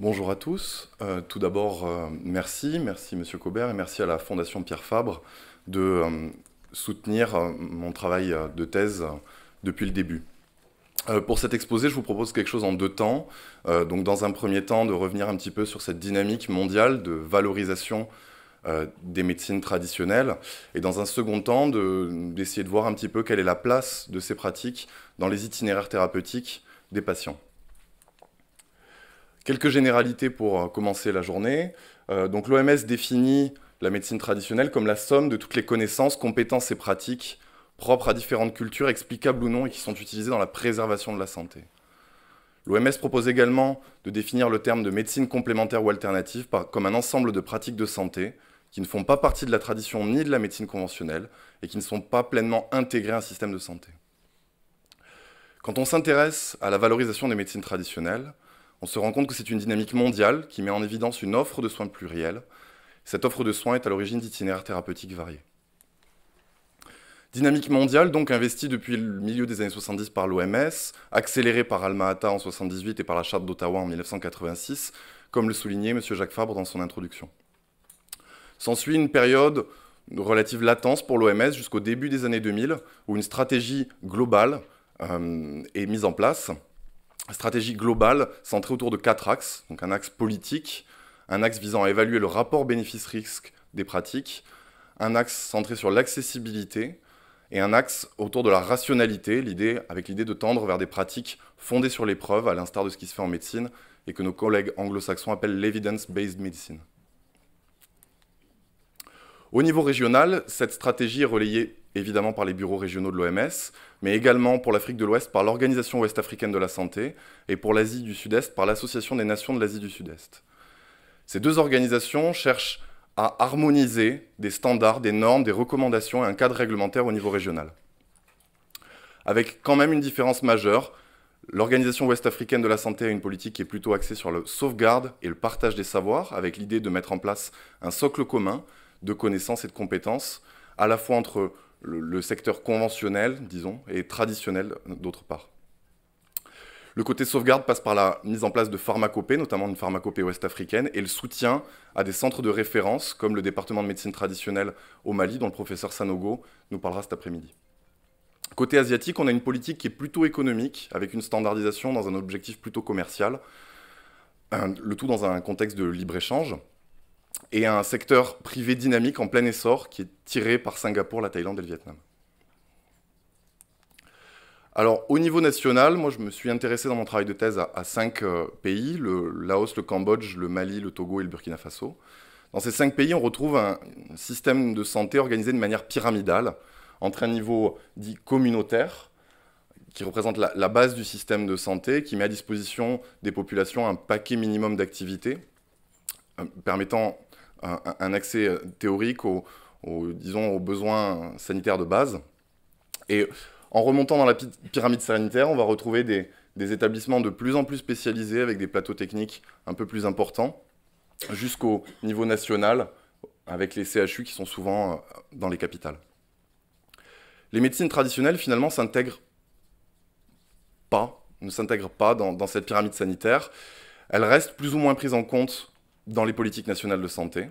Bonjour à tous. Euh, tout d'abord, euh, merci, merci Monsieur Cobert et merci à la Fondation Pierre Fabre de euh, soutenir mon travail de thèse depuis le début. Pour cet exposé, je vous propose quelque chose en deux temps. donc, dans un premier temps, de revenir un petit peu sur cette dynamique mondiale de valorisation des médecines traditionnelles, et dans un second temps, d'essayer de voir un petit peu quelle est la place de ces pratiques dans les itinéraires thérapeutiques des patients. Quelques généralités pour euh, commencer la journée. Euh, donc l'OMS définit la médecine traditionnelle comme la somme de toutes les connaissances, compétences et pratiques propres à différentes cultures, explicables ou non, et qui sont utilisées dans la préservation de la santé. L'OMS propose également de définir le terme de médecine complémentaire ou alternative comme un ensemble de pratiques de santé qui ne font pas partie de la tradition ni de la médecine conventionnelle et qui ne sont pas pleinement intégrées à un système de santé. Quand on s'intéresse à la valorisation des médecines traditionnelles, on se rend compte que c'est une dynamique mondiale qui met en évidence une offre de soins plurielle. Cette offre de soins est à l'origine d'itinéraires thérapeutiques variés. Dynamique mondiale, donc investie depuis le milieu des années 70 par l'OMS, accélérée par Alma Ata en 78 et par la Charte d'Ottawa en 1986, comme le soulignait M. Jacques Fabre dans son introduction. S'ensuit une période de relative latence pour l'OMS jusqu'au début des années 2000, où une stratégie globale euh, est mise en place stratégie globale centrée autour de quatre axes. Donc un axe politique, un axe visant à évaluer le rapport bénéfice-risque des pratiques, un axe centré sur l'accessibilité et un axe autour de la rationalité, l'idée, avec l'idée de tendre vers des pratiques fondées sur l'épreuve, à l'instar de ce qui se fait en médecine et que nos collègues anglo-saxons appellent l'evidence-based medicine. Au niveau régional, cette stratégie est relayée évidemment par les bureaux régionaux de l'OMS, mais également pour l'Afrique de l'Ouest par l'Organisation ouest-africaine de la santé et pour l'Asie du Sud-Est par l'Association des nations de l'Asie du Sud-Est. Ces deux organisations cherchent à harmoniser des standards, des normes, des recommandations et un cadre réglementaire au niveau régional. Avec quand même une différence majeure, l'Organisation ouest-africaine de la santé a une politique qui est plutôt axée sur le sauvegarde et le partage des savoirs, avec l'idée de mettre en place un socle commun de connaissances et de compétences, à la fois entre le, secteur conventionnel, disons, et traditionnel d'autre part. Le côté sauvegarde passe par la mise en place de pharmacopées, notamment une pharmacopée ouest-africaine, et le soutien à des centres de référence, comme le département de médecine traditionnelle au Mali, dont le professeur Sanogo nous parlera cet après-midi. Côté asiatique, on a une politique qui est plutôt économique, avec une standardisation dans un objectif plutôt commercial, le tout dans un contexte de libre-échange et un secteur privé dynamique en plein essor qui est tiré par Singapour, la Thaïlande et le Vietnam. Alors, au niveau national, moi, je me suis intéressé dans mon travail de thèse à, cinq euh, pays, le Laos, le Cambodge, le Mali, le Togo et le Burkina Faso. Dans ces cinq pays, on retrouve un système de santé organisé de manière pyramidale, entre un niveau dit communautaire, qui représente la, base du système de santé, qui met à disposition des populations un paquet minimum d'activités, euh, permettant un, accès euh, théorique aux, disons, aux besoins sanitaires de base. Et en remontant dans la pyramide sanitaire, on va retrouver des, établissements de plus en plus spécialisés avec des plateaux techniques un peu plus importants, jusqu'au niveau national, avec les CHU qui sont souvent euh, dans les capitales. Les médecines traditionnelles, finalement, s'intègrent pas, ne s'intègrent pas dans, dans, cette pyramide sanitaire. Elles restent plus ou moins prises en compte dans les politiques nationales de santé.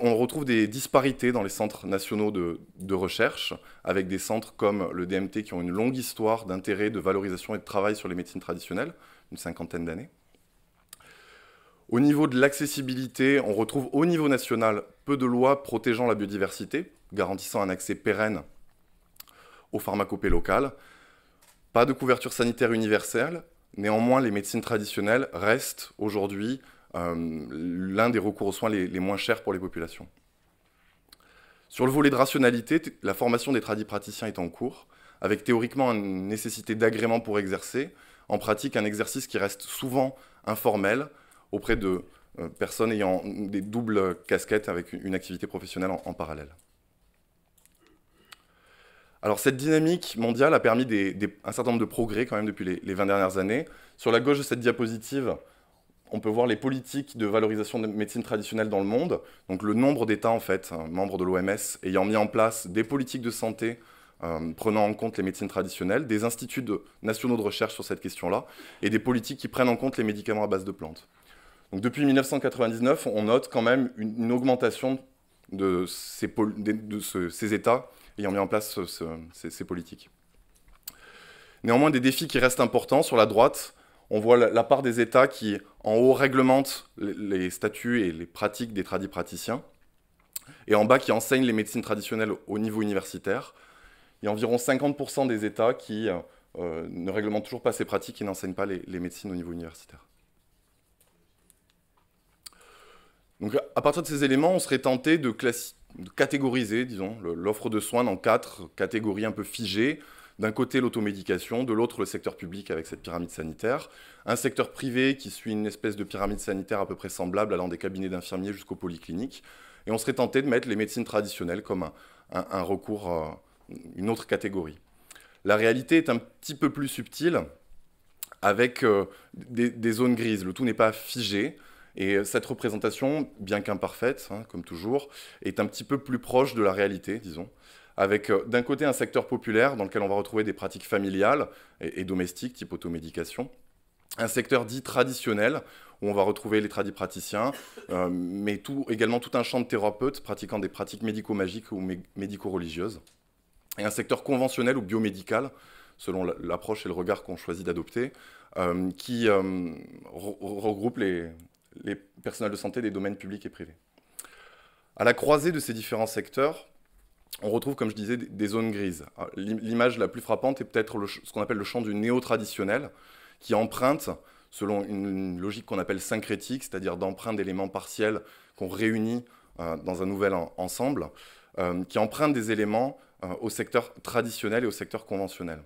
on retrouve des disparités dans les centres nationaux de, de, recherche, avec des centres comme le DMT qui ont une longue histoire d'intérêt, de valorisation et de travail sur les médecines traditionnelles, une cinquantaine d'années. Au niveau de l'accessibilité, on retrouve au niveau national peu de lois protégeant la biodiversité, garantissant un accès pérenne aux pharmacopées locales. Pas de couverture sanitaire universelle, néanmoins les médecines traditionnelles restent aujourd'hui euh, l'un des recours aux soins les, moins chers pour les populations. Sur le volet de rationalité, la formation des tradis praticiens est en cours, avec théoriquement une nécessité d'agrément pour exercer, en pratique un exercice qui reste souvent informel auprès de euh, personnes ayant des doubles casquettes avec une activité professionnelle en, parallèle. Alors cette dynamique mondiale a permis un certain nombre de progrès quand même depuis les, les 20 dernières années. Sur la gauche de cette diapositive, on peut voir les politiques de valorisation de médecine traditionnelle dans le monde, donc le nombre d'États, en fait, euh, membres de l'OMS, ayant mis en place des politiques de santé euh, prenant en compte les médecines traditionnelles, des instituts nationaux de recherche sur cette question-là, et des politiques qui prennent en compte les médicaments à base de plantes. Donc depuis 1999, on note quand même une, augmentation de ces, États ayant mis en place ces, politiques. Néanmoins, des défis qui restent importants sur la droite, on voit la, part des États qui, en haut, réglementent les, statuts et les pratiques des tradis praticiens, et en bas, qui enseignent les médecines traditionnelles au niveau universitaire. Il y a environ 50% des États qui euh, euh, ne réglementent toujours pas ces pratiques et n'enseignent pas les, médecines au niveau universitaire. Donc à partir de ces éléments, on serait tenté de, catégoriser, disons, l'offre de soins dans quatre catégories un peu figées. D'un côté, l'automédication, de l'autre, le secteur public avec cette pyramide sanitaire. Un secteur privé qui suit une espèce de pyramide sanitaire à peu près semblable, allant des cabinets d'infirmiers jusqu'aux polycliniques. Et on serait tenté de mettre les médecines traditionnelles comme un, recours, euh, une autre catégorie. La réalité est un petit peu plus subtile avec euh, des, zones grises. Le tout n'est pas figé. Et euh, cette représentation, bien qu'imparfaite, hein, comme toujours, est un petit peu plus proche de la réalité, disons avec euh, d'un côté un secteur populaire dans lequel on va retrouver des pratiques familiales et, domestiques, type automédication, un secteur dit traditionnel, où on va retrouver les tradipraticiens, praticiens, euh, mais également tout un champ de thérapeutes pratiquant des pratiques médico-magiques ou médico-religieuses, et un secteur conventionnel ou biomédical, selon l'approche et le regard qu'on choisit d'adopter, euh, qui regroupe les, les personnels de santé des domaines publics et privés. À la croisée de ces différents secteurs, on retrouve, comme je disais, des zones grises. L'image la plus frappante est peut-être ce qu'on appelle le champ du néo-traditionnel, qui emprunte, selon une logique qu'on appelle syncrétique, c'est-à-dire d'emprunt d'éléments partiels qu'on réunit euh, dans un nouvel ensemble, euh, qui emprunte des éléments euh, au secteur traditionnel et au secteur conventionnel.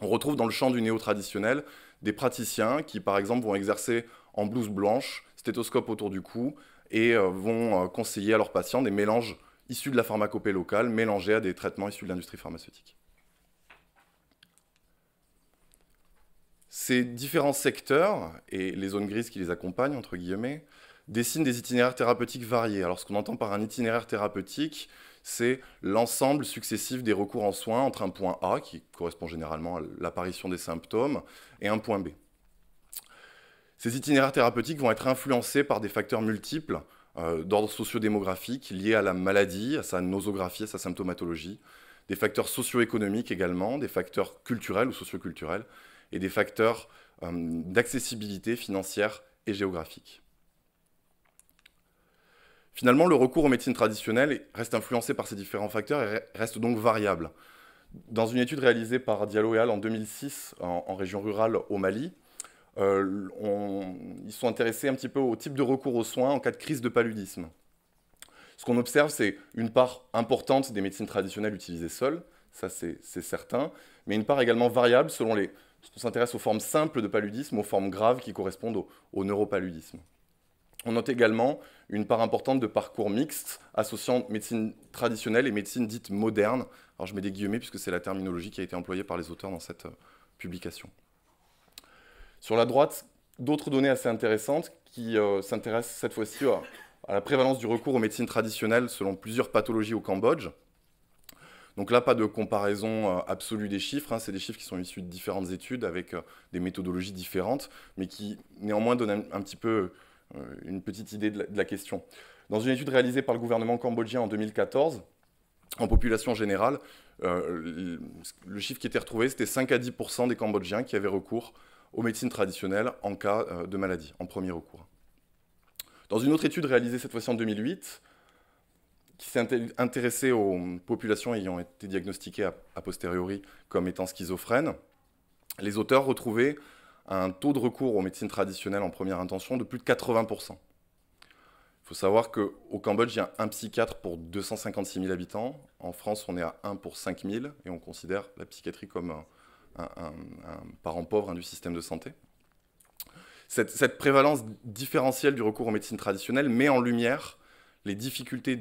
On retrouve dans le champ du néo-traditionnel des praticiens qui, par exemple, vont exercer en blouse blanche, stéthoscope autour du cou, et vont conseiller à leurs patients des mélanges issus de la pharmacopée locale mélangés à des traitements issus de l'industrie pharmaceutique. Ces différents secteurs et les zones grises qui les accompagnent, entre guillemets, dessinent des itinéraires thérapeutiques variés. Alors ce qu'on entend par un itinéraire thérapeutique, c'est l'ensemble successif des recours en soins entre un point A, qui correspond généralement à l'apparition des symptômes, et un point B. Ces itinéraires thérapeutiques vont être influencés par des facteurs multiples, d'ordre euh, d'ordre sociodémographique lié à la maladie, à sa nosographie, à sa symptomatologie, des facteurs socio-économiques également, des facteurs culturels ou socioculturels, et des facteurs euh, d'accessibilité financière et géographique. Finalement, le recours aux médecines traditionnelles reste influencé par ces différents facteurs et reste donc variable. Dans une étude réalisée par Diallo et Al en 2006 en région rurale au Mali, euh, ils sont intéressés un petit peu au type de recours aux soins en cas de crise de paludisme. Ce qu'on observe, c'est une part importante des médecines traditionnelles utilisées seules, ça c'est certain, mais une part également variable selon les... On s'intéresse aux formes simples de paludisme, aux formes graves qui correspondent au, au neuropaludisme. On note également une part importante de parcours mixtes associant médecine traditionnelle et médecine dite moderne. Alors je mets des guillemets puisque c'est la terminologie qui a été employée par les auteurs dans cette euh, publication. Sur la droite, d'autres données assez intéressantes qui euh, s'intéressent cette fois-ci à, la prévalence du recours aux médecines traditionnelles selon plusieurs pathologies au Cambodge. Donc là, pas de comparaison euh, absolue des chiffres, hein. c'est des chiffres qui sont issus de différentes études avec euh, des méthodologies différentes, mais qui néanmoins donnent un, petit peu une petite idée de la, question. Dans une étude réalisée par le gouvernement cambodgien en 2014, en population générale, le chiffre qui était retrouvé, c'était 5 à 10 des Cambodgiens qui avaient recours aux médecines traditionnelles en cas euh, de maladie, en premier recours. Dans une autre étude réalisée cette fois-ci en 2008, qui s'est intéressée aux populations ayant été diagnostiquées a posteriori comme étant schizophrènes, les auteurs retrouvaient un taux de recours aux médecines traditionnelles en première intention de plus de 80%. Il faut savoir qu'au Cambodge, il y a un psychiatre pour 256 000 habitants. En France, on est à 1 pour 5 000 et on considère la psychiatrie comme un, parent pauvre hein, du système de santé. Cette, prévalence différentielle du recours aux médecines traditionnelles met en lumière les difficultés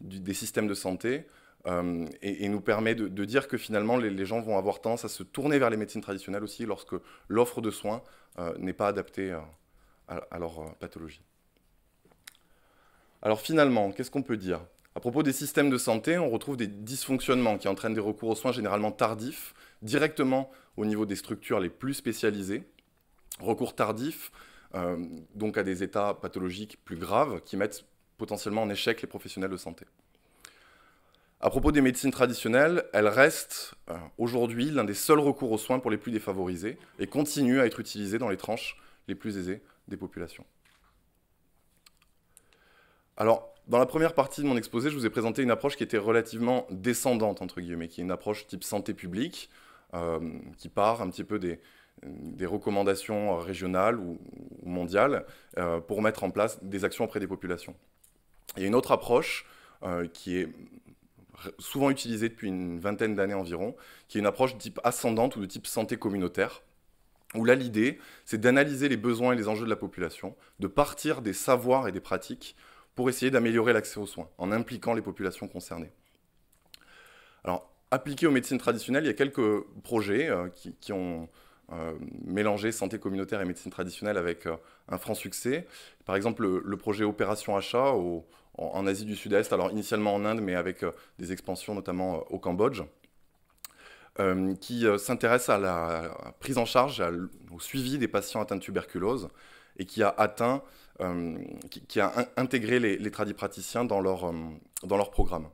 des systèmes de santé euh, et, nous permet de, dire que finalement les, gens vont avoir tendance à se tourner vers les médecines traditionnelles aussi lorsque l'offre de soins euh, n'est pas adaptée euh, à, leur pathologie. Alors finalement, qu'est-ce qu'on peut dire À propos des systèmes de santé, on retrouve des dysfonctionnements qui entraînent des recours aux soins généralement tardifs directement au niveau des structures les plus spécialisées. Recours tardif, euh, donc à des états pathologiques plus graves qui mettent potentiellement en échec les professionnels de santé. À propos des médecines traditionnelles, elles restent euh, aujourd'hui l'un des seuls recours aux soins pour les plus défavorisés et continuent à être utilisées dans les tranches les plus aisées des populations. Alors, dans la première partie de mon exposé, je vous ai présenté une approche qui était relativement descendante, entre guillemets, qui est une approche type santé publique, euh, qui part un petit peu des, recommandations euh, régionales ou, mondiales euh, pour mettre en place des actions auprès des populations. Il y a une autre approche qui est souvent utilisée depuis une vingtaine d'années environ, qui est une approche de type ascendante ou de type santé communautaire, où là l'idée, c'est d'analyser les besoins et les enjeux de la population, de partir des savoirs et des pratiques pour essayer d'améliorer l'accès aux soins en impliquant les populations concernées. Alors, appliqué aux médecines traditionnelles, il y a quelques projets euh, qui, ont euh, mélangé santé communautaire et médecine traditionnelle avec euh, un franc succès. Par exemple, le, projet Opération Achat en, Asie du Sud-Est, alors initialement en Inde, mais avec des expansions notamment au Cambodge. qui s'intéresse à la prise en charge, au suivi des patients atteints de tuberculose et qui a atteint, qui, a intégré les, les tradipraticiens dans leur, dans leur programme.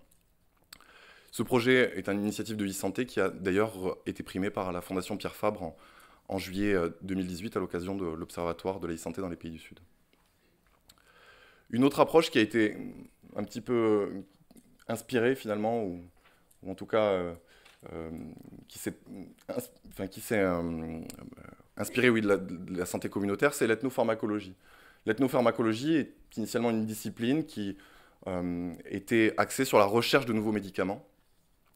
Ce projet est une initiative de e-santé qui a d'ailleurs été primée par la Fondation Pierre Fabre en, juillet 2018 euh, à l'occasion de l'Observatoire de la e-santé dans les pays du Sud. Une autre approche qui a été un petit peu euh, inspirée finalement, ou, en tout cas euh, qui s'est inspirée oui, de la, de, la, santé communautaire, c'est l'ethnopharmacologie. L'ethnopharmacologie est initialement une discipline qui était axée sur la recherche de nouveaux médicaments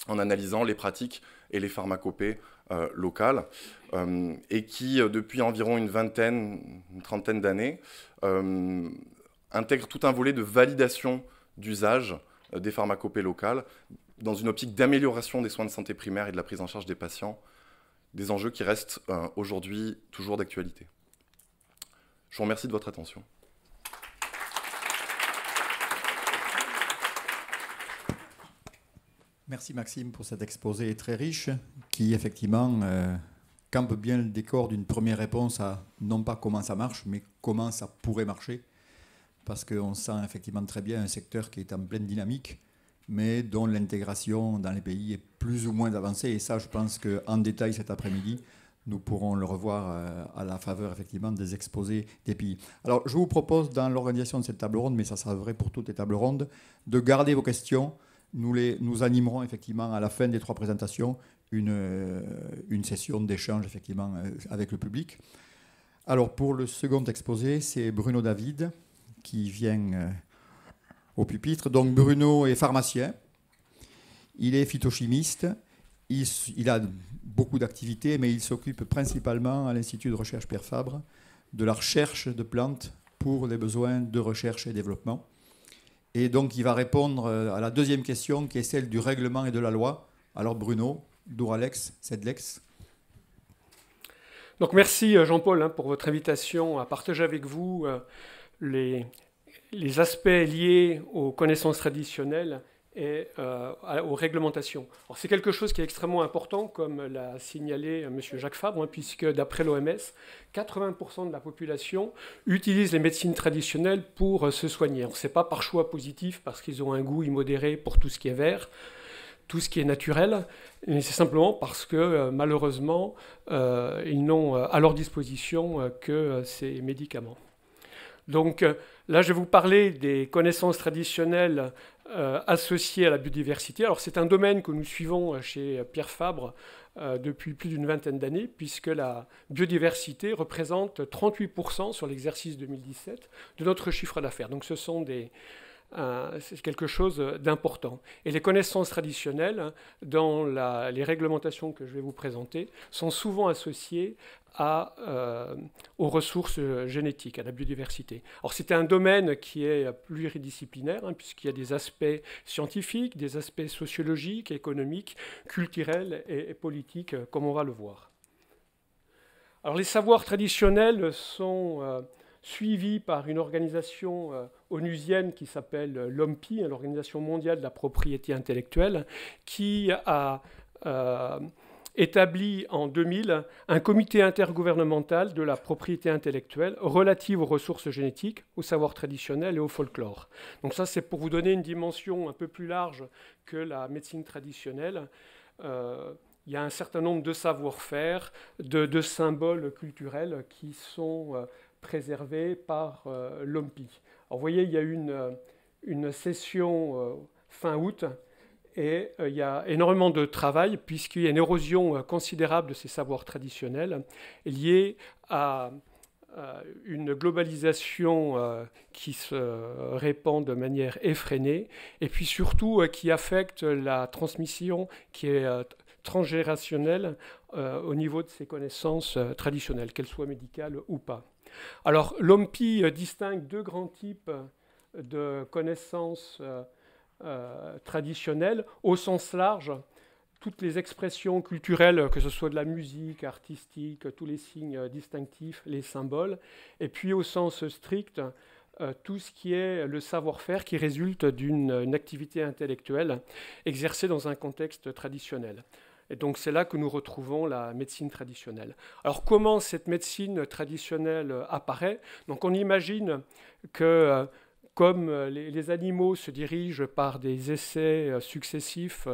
en analysant les pratiques et les pharmacopées euh, locales, euh, et qui, euh, depuis environ une vingtaine, une trentaine d'années, intègre tout un volet de validation d'usage des pharmacopées locales dans une optique d'amélioration des soins de santé primaire et de la prise en charge des patients, des enjeux qui restent aujourd'hui toujours d'actualité. Je vous remercie de votre attention. Merci Maxime pour cet exposé très riche qui effectivement euh, campe bien le décor d'une première réponse à non pas comment ça marche, mais comment ça pourrait marcher. Parce qu'on sent effectivement très bien un secteur qui est en pleine dynamique, mais dont l'intégration dans les pays est plus ou moins avancée. Et ça, je pense qu'en détail cet après-midi, nous pourrons le revoir euh, à la faveur effectivement des exposés des pays. Alors je vous propose dans l'organisation de cette table ronde, mais ça sera vrai pour toutes les tables rondes, de garder vos questions nous, les, nous animerons effectivement à la fin des trois présentations une, euh, une session d'échange effectivement euh, avec le public. Alors pour le second exposé, c'est Bruno David qui vient euh, au pupitre. Donc Bruno est pharmacien, il est phytochimiste, il, il a beaucoup d'activités, mais il s'occupe principalement à l'Institut de recherche Pierre Fabre de la recherche de plantes pour les besoins de recherche et développement. Et donc, il va répondre euh, à la deuxième question, qui est celle du règlement et de la loi. Alors, Bruno, Douralex, Sedlex. Donc, merci euh, Jean-Paul hein, pour votre invitation à partager avec vous euh, les aspects liés aux connaissances traditionnelles et euh, aux réglementations. c'est quelque chose qui est extrêmement important, comme l'a signalé euh, M. Jacques Fabre, hein, puisque d'après l'OMS, 80% de la population utilise les médecines traditionnelles pour euh, se soigner. Ce n'est pas par choix positif, parce qu'ils ont un goût immodéré pour tout ce qui est vert, tout ce qui est naturel, mais c'est simplement parce que malheureusement, ils n'ont à leur disposition que ces médicaments. Donc là, je vais vous parler des connaissances traditionnelles euh, associé à la biodiversité. Alors c'est un domaine que nous suivons euh, chez Pierre Fabre euh, depuis plus d'une vingtaine d'années, puisque la biodiversité représente 38% sur l'exercice 2017 de notre chiffre d'affaires. Donc ce sont des, c'est quelque chose d'important. Et les connaissances traditionnelles, dans les réglementations que je vais vous présenter, sont souvent associées à, euh, aux ressources génétiques, à la biodiversité. Alors c'est un domaine qui est pluridisciplinaire, hein, puisqu'il y a des aspects scientifiques, des aspects sociologiques, économiques, culturels et, politiques, comme on va le voir. Alors les savoirs traditionnels sont... Euh, suivi par une organisation euh, onusienne qui s'appelle euh, l'OMPI, hein, l'Organisation mondiale de la propriété intellectuelle, qui a euh, établi en 2000 un comité intergouvernemental de la propriété intellectuelle relative aux ressources génétiques, aux savoirs traditionnels et au folklore. Donc ça, c'est pour vous donner une dimension un peu plus large que la médecine traditionnelle. il y a un certain nombre de savoir-faire, de, symboles culturels qui sont préservée par euh, l'OMPI. vous voyez, il y a une, euh, une session euh, fin août et il y a énormément de travail puisqu'il y a une érosion considérable de ces savoirs traditionnels liés à une globalisation qui se répand de manière effrénée et puis surtout qui affecte la transmission qui est transgénérationnelle au niveau de ces connaissances traditionnelles, qu'elles soient médicales ou pas. Alors l'OMPI euh, distingue deux grands types euh, de connaissances euh, traditionnelles au sens large. Toutes les expressions culturelles, que ce soit de la musique, artistique, tous les signes distinctifs, les symboles, et puis au sens strict, tout ce qui est le savoir-faire qui résulte d'une activité intellectuelle exercée dans un contexte traditionnel. Et donc c'est là que nous retrouvons la médecine traditionnelle. Alors comment cette médecine traditionnelle apparaît Donc on imagine que euh, comme euh, les, animaux se dirigent par des essais euh, successifs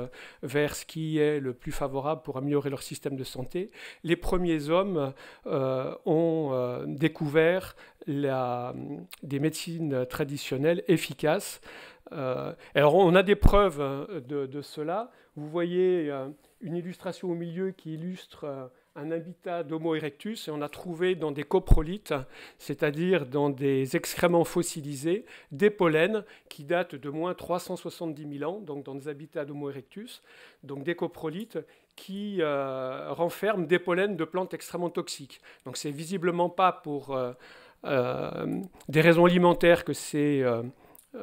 vers ce qui est le plus favorable pour améliorer leur système de santé, les premiers hommes ont découvert la, des médecines traditionnelles efficaces. alors on a des preuves hein, de, de cela. Vous voyez une illustration au milieu qui illustre euh, un habitat d'Homo erectus et on a trouvé dans des coprolites, c'est-à-dire dans des excréments fossilisés, des pollens qui datent de moins 370 000 ans, donc dans des habitats d'Homo erectus, donc des coprolites qui euh, renferment des pollens de plantes extrêmement toxiques. Donc c'est visiblement pas pour euh, des raisons alimentaires que c'est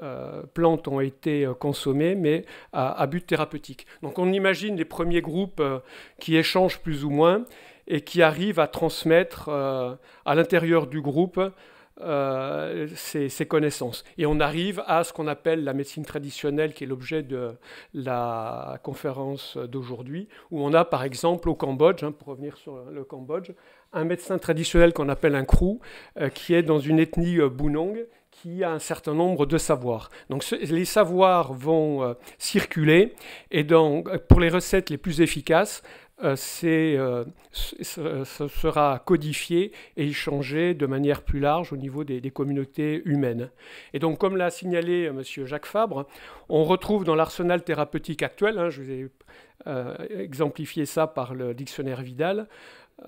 euh, plantes ont été euh, consommées, mais à, but thérapeutique. Donc on imagine les premiers groupes euh, qui échangent plus ou moins et qui arrivent à transmettre à l'intérieur du groupe ces, connaissances. Et on arrive à ce qu'on appelle la médecine traditionnelle, qui est l'objet de la conférence d'aujourd'hui, où on a par exemple au Cambodge, hein, pour revenir sur le Cambodge, un médecin traditionnel qu'on appelle un krou, qui est dans une ethnie euh, Bunong, qui a un certain nombre de savoirs. Donc les savoirs vont euh, circuler et donc euh, pour les recettes les plus efficaces, euh, ce, sera codifié et échangé de manière plus large au niveau des, communautés humaines. Et donc, comme l'a signalé M. Jacques Fabre, on retrouve dans l'arsenal thérapeutique actuel, hein, je vous ai exemplifié ça par le dictionnaire Vidal,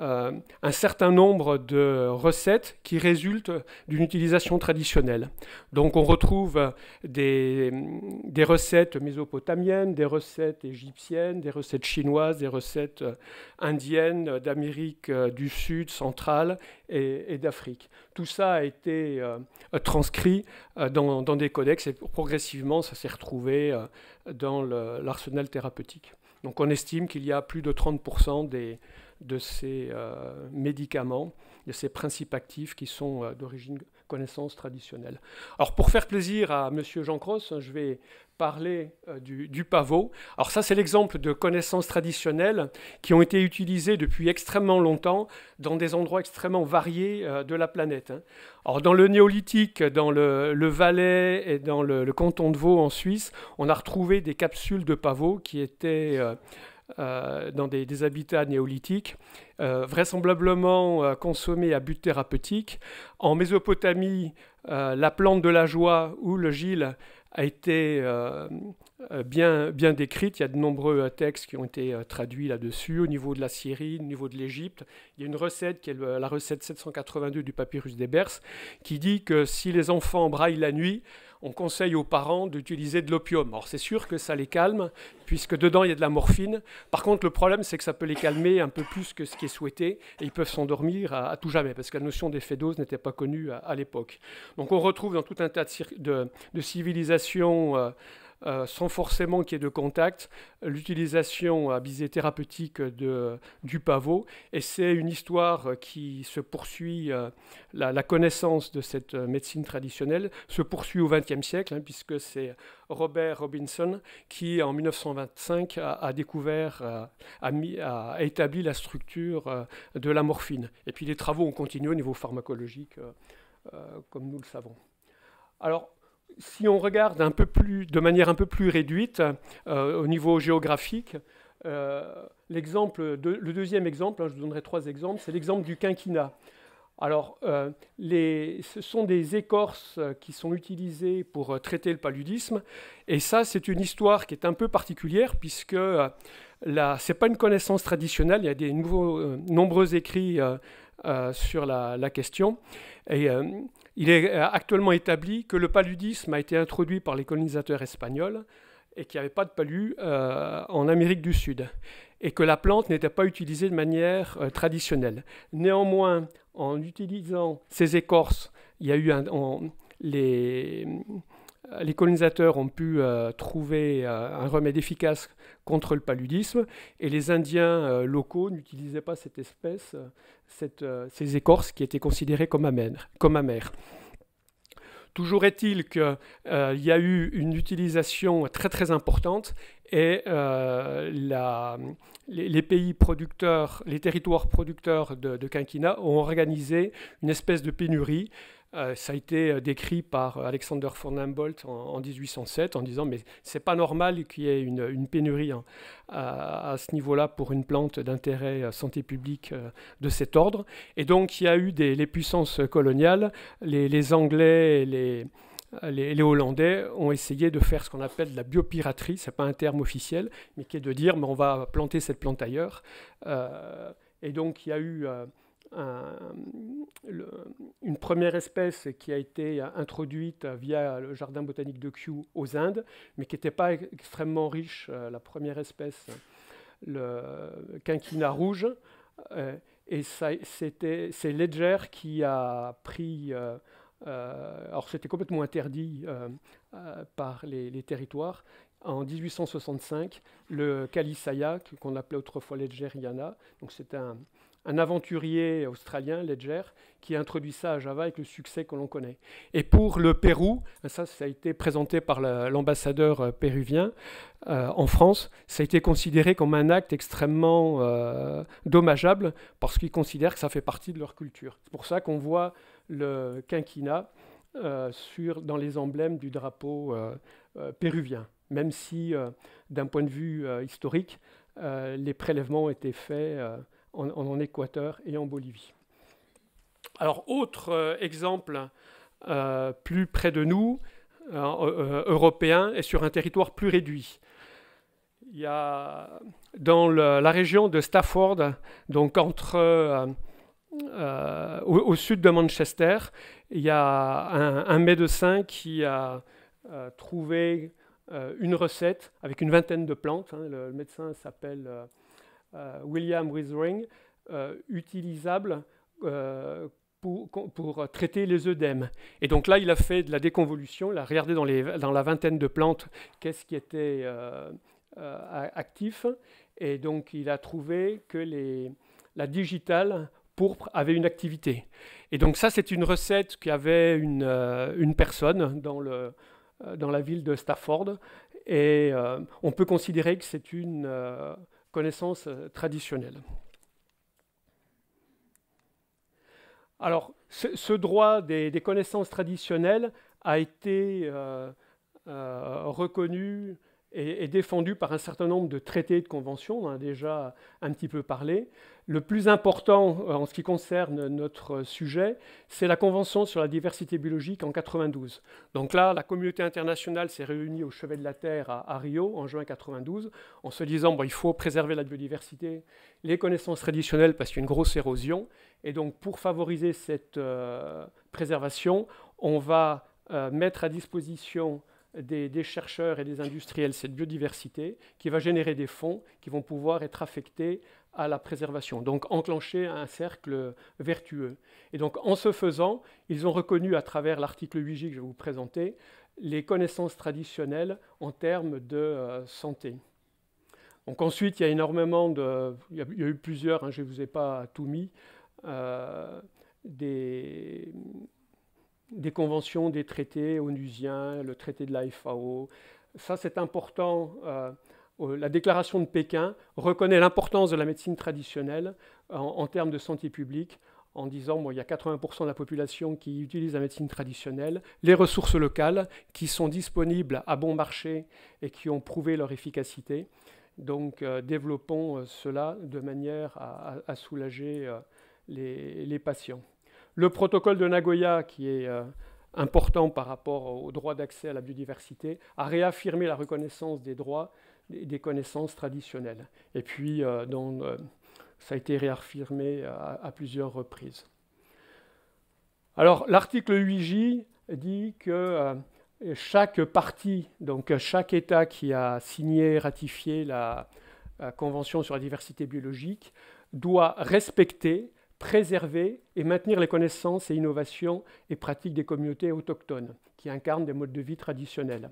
euh, un certain nombre de recettes qui résultent d'une utilisation traditionnelle. Donc on retrouve des, des, recettes mésopotamiennes, des recettes égyptiennes, des recettes chinoises, des recettes euh, indiennes, d'Amérique euh, du Sud, centrale et, d'Afrique. Tout ça a été transcrit dans, dans, des codex et progressivement ça s'est retrouvé dans l'arsenal thérapeutique. Donc on estime qu'il y a plus de 30% des, de ces euh, médicaments, de ces principes actifs qui sont euh, d'origine connaissance traditionnelle. Alors pour faire plaisir à M. Jean Cross, je vais parler euh, du, pavot. Alors ça, c'est l'exemple de connaissances traditionnelles qui ont été utilisées depuis extrêmement longtemps dans des endroits extrêmement variés de la planète. Hein. Alors dans le néolithique, dans le, Valais et dans le, canton de Vaud en Suisse, on a retrouvé des capsules de pavot qui étaient... Euh, dans des, habitats néolithiques, euh, vraisemblablement euh, consommés à but thérapeutique. En Mésopotamie, la plante de la joie ou le gil a été bien, décrite. Il y a de nombreux textes qui ont été traduits là-dessus au niveau de la Syrie, au niveau de l'Égypte. Il y a une recette qui est la recette 782 du papyrus des qui dit que si les enfants braillent la nuit, on conseille aux parents d'utiliser de l'opium. Or, c'est sûr que ça les calme, puisque dedans il y a de la morphine. Par contre, le problème, c'est que ça peut les calmer un peu plus que ce qui est souhaité, et ils peuvent s'endormir à, tout jamais, parce que la notion d'effet dose n'était pas connue à, l'époque. Donc on retrouve dans tout un tas de, civilisations... Euh, euh, sans forcément qu'il y ait de contact, l'utilisation à visée thérapeutique de, du pavot. Et c'est une histoire euh, qui se poursuit, euh, la, connaissance de cette médecine traditionnelle se poursuit au XXe siècle, hein, puisque c'est Robert Robinson qui, en 1925, a, découvert, a, établi la structure de la morphine. Et puis les travaux ont continué au niveau pharmacologique, comme nous le savons. Alors, si on regarde un peu plus, de manière un peu plus réduite euh, au niveau géographique, euh, l'exemple le deuxième exemple, hein, je vous donnerai trois exemples, c'est l'exemple du quinquina. Alors, euh, les, ce sont des écorces qui sont utilisées pour traiter le paludisme. Et ça, c'est une histoire qui est un peu particulière, puisque ce n'est pas une connaissance traditionnelle. Il y a des nouveaux, nombreux écrits sur la, la, question. Et il est euh, actuellement établi que le paludisme a été introduit par les colonisateurs espagnols et qu'il n'y avait pas de palud euh, en Amérique du Sud et que la plante n'était pas utilisée de manière euh, traditionnelle. Néanmoins, en utilisant ces écorces, il eu un, les, colonisateurs ont pu trouver un remède efficace contre le paludisme. Et les Indiens euh, locaux n'utilisaient pas cette espèce, euh, euh, ces écorces qui étaient considérées comme amères. Comme Toujours est-il qu'il y a eu une utilisation très très importante et euh, les, pays producteurs, les territoires producteurs de, de quinquina ont organisé une espèce de pénurie. Euh, ça a été euh, décrit par Alexander von Humboldt en, 1807 en disant mais c'est pas normal qu'il y ait une, pénurie hein, à, ce niveau-là pour une plante d'intérêt santé publique de cet ordre. Et donc il y a eu des, les puissances coloniales, les, les Anglais, les euh, les, Hollandais ont essayé de faire ce qu'on appelle la biopiraterie, n'est pas un terme officiel, mais qui est de dire mais on va planter cette plante ailleurs. Euh, et donc il y a eu euh, une première espèce qui a été introduite via le jardin botanique de Kew aux Indes, mais qui n'était pas extrêmement riche, la première espèce, le quinquina rouge. et c'est Ledger qui a pris... Euh, alors c'était complètement interdit euh, euh, par les, territoires. En 1865, le Kalisaya, qu'on appelait autrefois Ledgeriana, donc c'était un, aventurier australien, Ledger, qui a introduit ça à Java avec le succès que l'on connaît. Et pour le Pérou, ça, ça a été présenté par l'ambassadeur péruvien en France, ça a été considéré comme un acte extrêmement dommageable parce qu'ils considèrent que ça fait partie de leur culture. C'est pour ça qu'on voit le quinquina euh, sur, dans les emblèmes du drapeau euh, euh, péruvien, même si d'un point de vue historique, les prélèvements ont été faits en, Équateur et en Bolivie. Alors, autre exemple plus près de nous, européen, et sur un territoire plus réduit. Il y a dans la région de Stafford, donc entre euh, au, sud de Manchester, il y a un, médecin qui a euh, trouvé euh, une recette avec une vingtaine de plantes. Hein. le, médecin s'appelle William Withering, utilisable pour, traiter les œdèmes. Et donc là, il a fait de la déconvolution, il a regardé dans, les, dans la vingtaine de plantes qu'est-ce qui était actif. Et donc, il a trouvé que les, la digitale pourpre avait une activité. Et donc ça, c'est une recette qu'avait une, euh, une personne dans, le, euh, dans la ville de Stafford. Et euh, on peut considérer que c'est une connaissance traditionnelle. Alors, ce, droit des, connaissances traditionnelles a été reconnu est, est défendu par un certain nombre de traités et de conventions, on en a déjà un petit peu parlé. Le plus important euh, en ce qui concerne notre sujet, c'est la Convention sur la diversité biologique en 92. Donc là, la communauté internationale s'est réunie au chevet de la Terre à, Rio en juin 92, en se disant bon, il faut préserver la biodiversité, les connaissances traditionnelles parce qu'il y a une grosse érosion. Et donc pour favoriser cette euh, préservation, on va euh, mettre à disposition des, chercheurs et des industriels cette biodiversité qui va générer des fonds qui vont pouvoir être affectés à la préservation. Donc enclencher un cercle vertueux. Et donc en ce faisant, ils ont reconnu à travers l'article 8 g que je vais vous présenter les connaissances traditionnelles en termes de euh, santé. Donc ensuite, il y a énormément de... Il y a, eu plusieurs, hein, je ne vous ai pas tout mis. Euh, des, des conventions, des traités onusiens, le traité de la FAO. Ça, c'est important. Euh, la déclaration de Pékin reconnaît l'importance de la médecine traditionnelle euh, en, termes de santé publique en disant bon, il y a 80% de la population qui utilise la médecine traditionnelle, les ressources locales qui sont disponibles à bon marché et qui ont prouvé leur efficacité. Donc euh, développons cela de manière à, soulager les patients. Le protocole de Nagoya, qui est euh, important par rapport au droit d'accès à la biodiversité, a réaffirmé la reconnaissance des droits et des connaissances traditionnelles. Et puis, euh, euh, ça a été réaffirmé à, plusieurs reprises. Alors, l'article 8J dit que chaque partie, donc chaque État qui a signé, ratifié la Convention sur la diversité biologique, doit respecter préserver et maintenir les connaissances et innovations et pratiques des communautés autochtones qui incarnent des modes de vie traditionnels.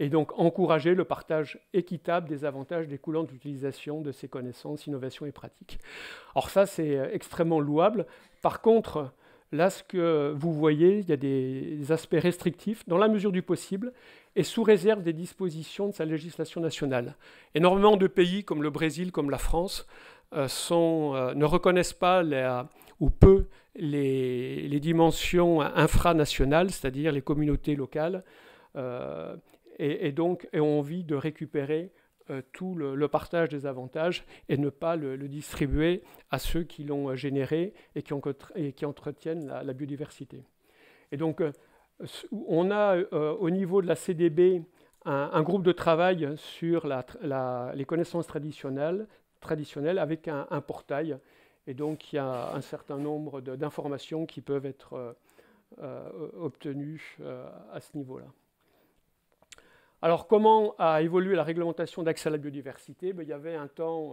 Et donc encourager le partage équitable des avantages découlant de l'utilisation de ces connaissances, innovations et pratiques. Alors ça, c'est euh, extrêmement louable. Par contre, là, ce que vous voyez, il y a des aspects restrictifs dans la mesure du possible et sous réserve des dispositions de sa législation nationale. Énormément de pays comme le Brésil, comme la France, euh, euh, ne reconnaissent pas ou peu les, dimensions infranationales, c'est-à-dire les communautés locales, euh, et, donc ont envie de récupérer tout le, partage des avantages et ne pas le, distribuer à ceux qui l'ont généré et qui, entretiennent la, biodiversité. Et donc, on a au niveau de la CDB un, groupe de travail sur les connaissances traditionnelles, traditionnel avec un, portail. Et donc, il y a un certain nombre d'informations qui peuvent être euh, euh, obtenues euh, à ce niveau-là. Alors, comment a évolué la réglementation d'accès à la biodiversité ben, Il y avait un temps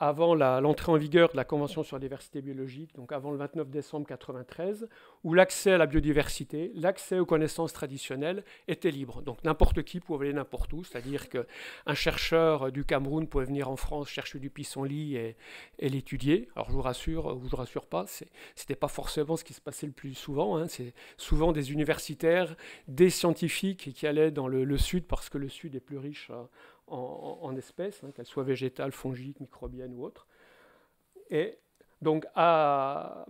avant l'entrée en vigueur de la Convention sur la diversité biologique, donc avant le 29 décembre 1993, où l'accès à la biodiversité, l'accès aux connaissances traditionnelles était libre. Donc n'importe qui pouvait aller n'importe où, c'est-à-dire qu'un chercheur du Cameroun pouvait venir en France chercher du pissenlit et, et l'étudier. Alors je vous rassure, ou je ne vous rassure pas, ce n'était pas forcément ce qui se passait le plus souvent. Hein. C'est souvent des universitaires, des scientifiques qui allaient dans le, sud parce que le sud est plus riche. Euh, en, espèces, hein, qu'elles soient végétales, fongiques, microbiennes ou autres. Et donc, lors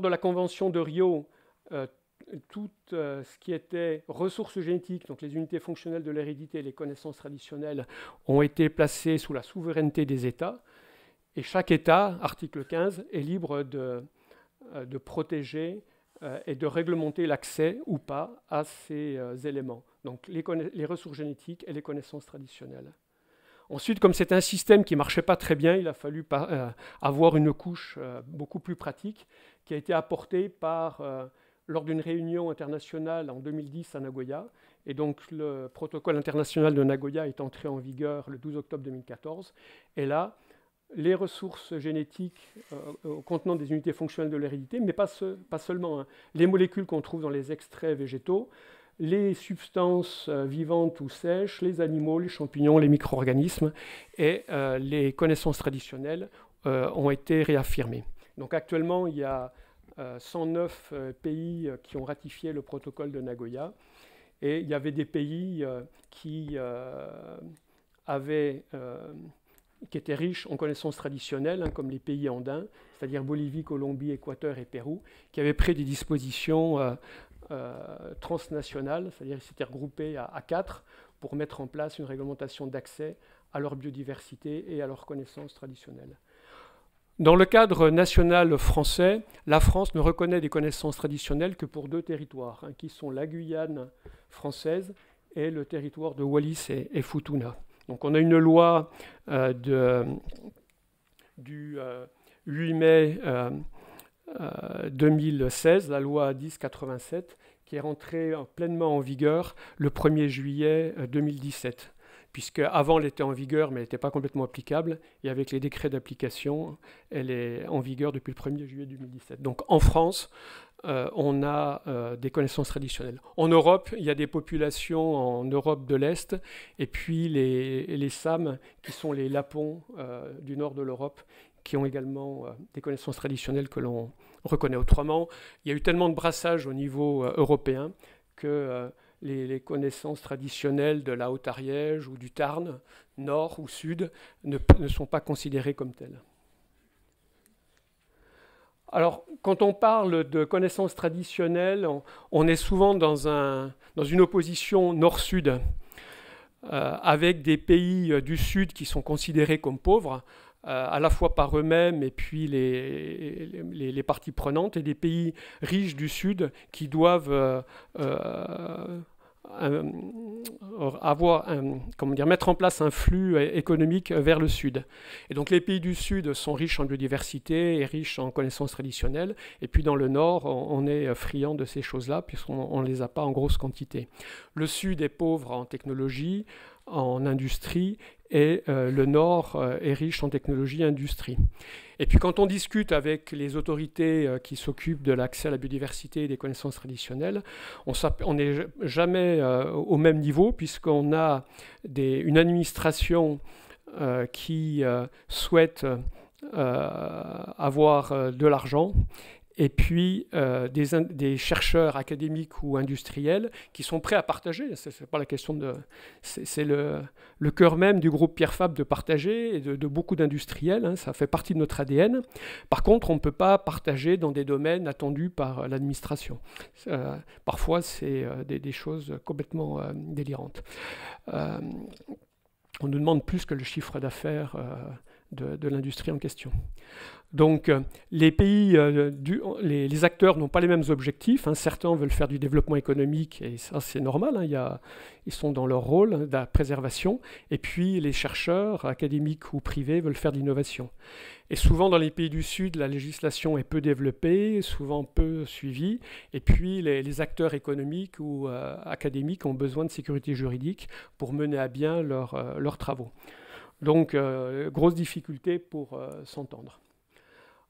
de la Convention de Rio, euh, tout euh, ce qui était ressources génétiques, donc les unités fonctionnelles de l'hérédité et les connaissances traditionnelles, ont été placées sous la souveraineté des États. Et chaque État, article 15, est libre de, euh, de protéger et de réglementer l'accès ou pas à ces éléments donc les, ressources génétiques et les connaissances traditionnelles. Ensuite, comme c'est un système qui ne marchait pas très bien, il a fallu euh, avoir une couche euh, beaucoup plus pratique qui a été apportée par, euh, lors d'une réunion internationale en 2010 à Nagoya. Et donc le protocole international de Nagoya est entré en vigueur le 12 octobre 2014. Et là, les ressources génétiques contenant des unités fonctionnelles de l'hérédité, mais pas, seulement. Hein, les molécules qu'on trouve dans les extraits végétaux, les substances euh, vivantes ou sèches, les animaux, les champignons, les micro-organismes, et euh, les connaissances traditionnelles euh, ont été réaffirmées. Donc actuellement, il y a 109 pays qui ont ratifié le protocole de Nagoya, et il y avait des pays qui étaient riches en connaissances traditionnelles, hein, comme les pays andins, c'est-à-dire Bolivie, Colombie, Équateur et Pérou, qui avaient pris des dispositions euh, transnationale, c'est-à-dire ils s'étaient regroupés à, quatre pour mettre en place une réglementation d'accès à leur biodiversité et à leurs connaissances traditionnelles. Dans le cadre national français, la France ne reconnaît des connaissances traditionnelles que pour deux territoires, hein, qui sont la Guyane française et le territoire de Wallis et, Futuna. Donc on a une loi euh, du 8 euh, mai 2016, euh, la loi 1087, qui est rentrée pleinement en vigueur le 1er juillet 2017 euh, puisque avant elle était en vigueur, mais elle n'était pas complètement applicable. Et avec les décrets d'application, elle est en vigueur depuis le 1er juillet 2017. Donc en France, euh, on a des connaissances traditionnelles. En Europe, il y a des populations en Europe de l'Est, et puis les, les SAM, qui sont les Lapons du nord de l'Europe, qui ont également euh, des connaissances traditionnelles que l'on reconnaît autrement. Il y a eu tellement de brassage au niveau euh, européen que euh, les, connaissances traditionnelles de la Haute-Ariège ou du Tarn, nord ou sud, ne, sont pas considérées comme telles. Alors, quand on parle de connaissances traditionnelles, on, est souvent dans, une opposition nord-sud, avec des pays du sud qui sont considérés comme pauvres, euh, à la fois par eux-mêmes et puis les, les, parties prenantes, et des pays riches du Sud qui doivent euh, euh, avoir comment dire, mettre en place un flux économique vers le Sud. Et donc les pays du Sud sont riches en biodiversité et riches en connaissances traditionnelles, et puis dans le Nord, on, on est friand de ces choses-là puisqu'on ne les a pas en grosse quantité. Le Sud est pauvre en technologie en industrie et euh, le Nord euh, est riche en technologie industrie. Et puis quand on discute avec les autorités euh, qui s'occupent de l'accès à la biodiversité et des connaissances traditionnelles, on n'est jamais au même niveau puisqu'on a des, une administration qui souhaite avoir de l'argent et puis euh, des, chercheurs académiques ou industriels qui sont prêts à partager. C'est pas la question de, c'est le, cœur même du groupe Pierre fab de partager et de, beaucoup d'industriels. Hein. ça fait partie de notre ADN. Par contre, on ne peut pas partager dans des domaines attendus par euh, l'administration. Euh, parfois, c'est des, des, choses complètement délirantes. on nous demande plus que le chiffre d'affaires de, l'industrie en question. Donc euh, les pays, euh, les, acteurs n'ont pas les mêmes objectifs. Hein. Certains veulent faire du développement économique, et ça c'est normal, hein. ils sont dans leur rôle hein, de la préservation. Et puis les chercheurs, académiques ou privés, veulent faire de l'innovation. Et souvent dans les pays du Sud, la législation est peu développée, souvent peu suivie. Et puis les, acteurs économiques ou euh, académiques ont besoin de sécurité juridique pour mener à bien leurs travaux. Donc, euh, grosse difficulté pour euh, s'entendre.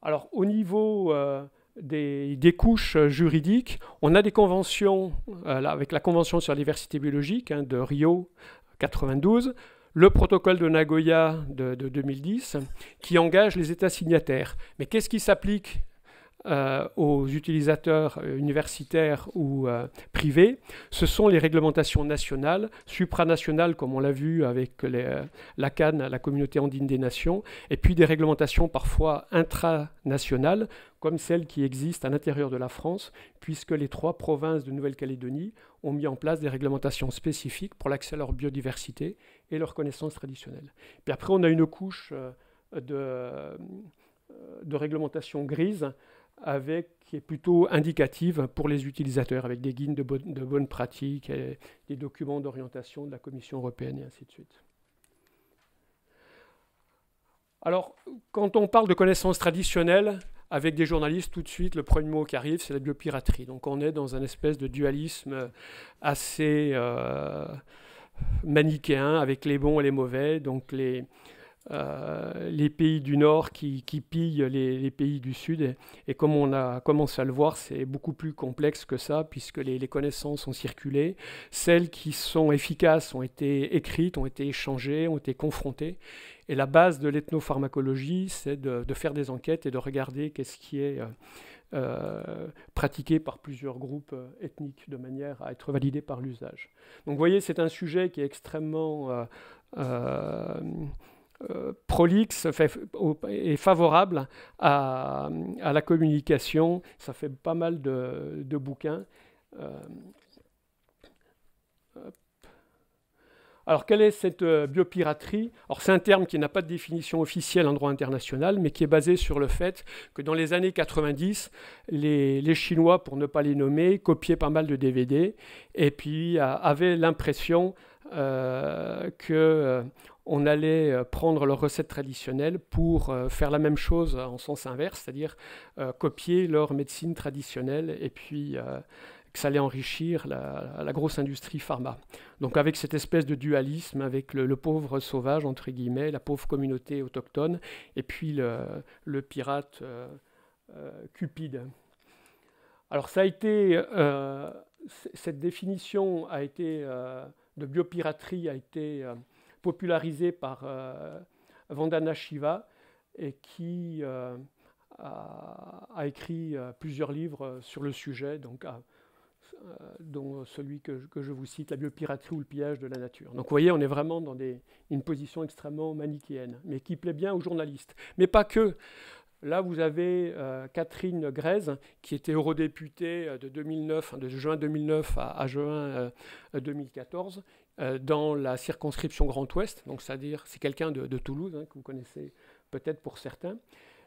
Alors, au niveau euh, des, couches juridiques, on a des conventions, avec la Convention sur la diversité biologique hein, de Rio 92, le protocole de Nagoya de, 2010 qui engage les États signataires. Mais qu'est-ce qui s'applique euh, aux utilisateurs euh, universitaires ou euh, privés, ce sont les réglementations nationales, supranationales comme on l'a vu avec la CAN, la communauté andine des nations, et puis des réglementations parfois intranationales comme celles qui existent à l'intérieur de la France, puisque les trois provinces de Nouvelle-Calédonie ont mis en place des réglementations spécifiques pour l'accès à leur biodiversité et leurs connaissances traditionnelles. Puis après, on a une couche de de réglementation grise avec, qui est plutôt indicative pour les utilisateurs, avec des guides de, bonnes pratiques, des documents d'orientation de la Commission européenne et ainsi de suite. Alors, quand on parle de connaissances traditionnelles, avec des journalistes, tout de suite, le premier mot qui arrive, c'est la biopiraterie. Donc on est dans un espèce de dualisme assez euh, manichéen, avec les bons et les mauvais. Donc les, euh, les pays du Nord qui, pillent les, pays du Sud. Et, comme on a commencé à le voir, c'est beaucoup plus complexe que ça, puisque les, connaissances ont circulé. Celles qui sont efficaces ont été écrites, ont été échangées, ont été confrontées. Et la base de l'ethnopharmacologie, c'est de, faire des enquêtes et de regarder qu'est-ce qui est euh, euh, pratiqué par plusieurs groupes ethniques de manière à être validé par l'usage. Donc vous voyez, c'est un sujet qui est extrêmement... Euh, prolixe fait, et favorable à, la communication. Ça fait pas mal de, bouquins. Euh, Alors, quelle est cette euh, biopiraterie c'est un terme qui n'a pas de définition officielle en droit international, mais qui est basé sur le fait que dans les années 90, les, Chinois, pour ne pas les nommer, copiaient pas mal de DVD et puis avaient l'impression que on allait euh, prendre leurs recettes traditionnelles pour euh, faire la même chose en sens inverse, c'est-à-dire euh, copier leur médecine traditionnelle et puis que ça allait enrichir la, grosse industrie pharma. Donc avec cette espèce de dualisme, avec le, pauvre sauvage, entre guillemets, la pauvre communauté autochtone, et puis le, pirate cupide. Alors ça a été, cette définition a été, de biopiraterie a été popularisé par euh, Vandana Shiva et qui euh, a, écrit euh, plusieurs livres sur le sujet, donc, dont celui que je, vous cite, La biopiraterie ou le pillage de la nature. Donc vous voyez, on est vraiment dans des, une position extrêmement manichéenne, mais qui plaît bien aux journalistes. Mais pas que. Là, vous avez Catherine Grèze, qui était eurodéputée hein, de, juin 2009 à, juin 2014, euh, dans la circonscription Grand Ouest, donc c'est-à-dire c'est quelqu'un de, Toulouse, hein, que vous connaissez peut-être pour certains,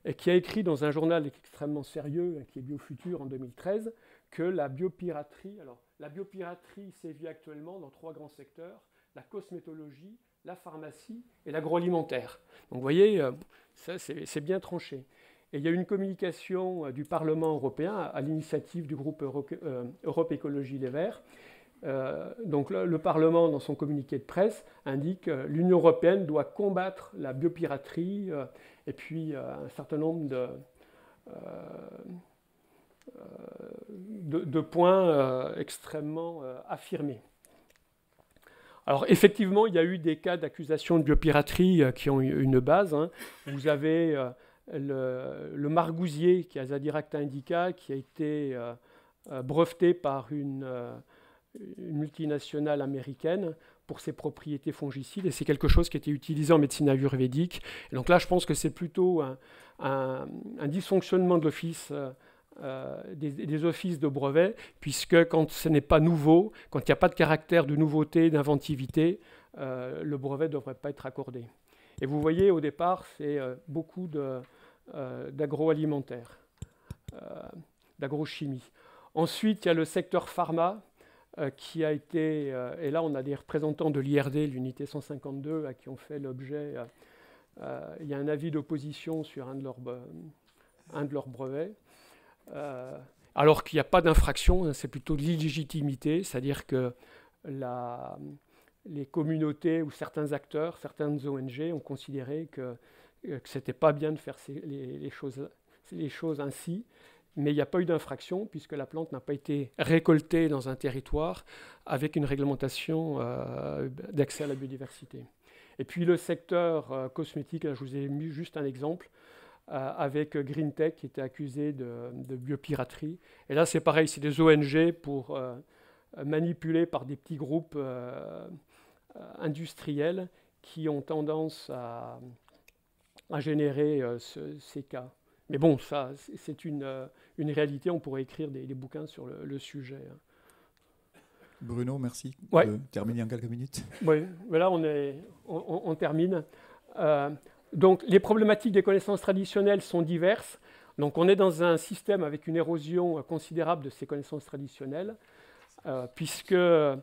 et qui a écrit dans un journal extrêmement sérieux, hein, qui est Biofutur en 2013, que la biopiraterie, alors la biopiraterie sévit actuellement dans trois grands secteurs, la cosmétologie, la pharmacie et l'agroalimentaire. Donc vous voyez, euh, ça c'est bien tranché. Et il y a une communication euh, du Parlement européen à, l'initiative du groupe Europe, Europe Écologie Les Verts euh, donc le, Parlement, dans son communiqué de presse, indique que l'Union européenne doit combattre la biopiraterie euh, et puis euh, un certain nombre de, points extrêmement affirmés. Alors effectivement, il y a eu des cas d'accusation de biopiraterie qui ont une base. Hein. Vous avez le, le, margousier qui a Zadiracta Indica qui a été breveté par une une multinationale américaine pour ses propriétés fongicides, et c'est quelque chose qui était utilisé en médecine ayurvédique. donc là, je pense que c'est plutôt un, dysfonctionnement de l'office. Euh, euh, des, offices de brevets, puisque quand ce n'est pas nouveau, quand il n'y a pas de caractère de nouveauté, d'inventivité, euh, le brevet ne devrait pas être accordé. Et vous voyez, au départ, c'est beaucoup d'agroalimentaire, d'agrochimie. Ensuite, il y a le secteur pharma, euh, qui a été, euh, et là on a des représentants de l'IRD, l'unité 152, à qui on fait l'objet, euh, il y a un avis d'opposition sur un de leurs, un de leurs brevets, alors qu'il n'y a pas d'infraction, hein, c'est plutôt de l'illégitimité, c'est-à-dire que la, les communautés ou certains acteurs, certaines ONG ont considéré que, que ce n'était pas bien de faire les, les choses ainsi, mais il n'y a pas eu d'infraction puisque la plante n'a pas été récoltée dans un territoire avec une réglementation euh, d'accès à la biodiversité. Et puis le secteur euh, cosmétique, je vous ai mis juste un exemple. Euh, avec Green Tech qui était accusé de, biopiraterie. Et là, c'est pareil, c'est des ONG pour manipuler par des petits groupes industriels qui ont tendance à, générer ces cas. Mais bon, ça, c'est une, euh, une, réalité. On pourrait écrire des, bouquins sur le, sujet. Hein. Bruno, merci. De terminer en quelques minutes. Oui, voilà, on, est, on, termine. Euh, donc, les problématiques des connaissances traditionnelles sont diverses. Donc, on est dans un système avec une érosion euh, considérable de ces connaissances traditionnelles, euh, puisque on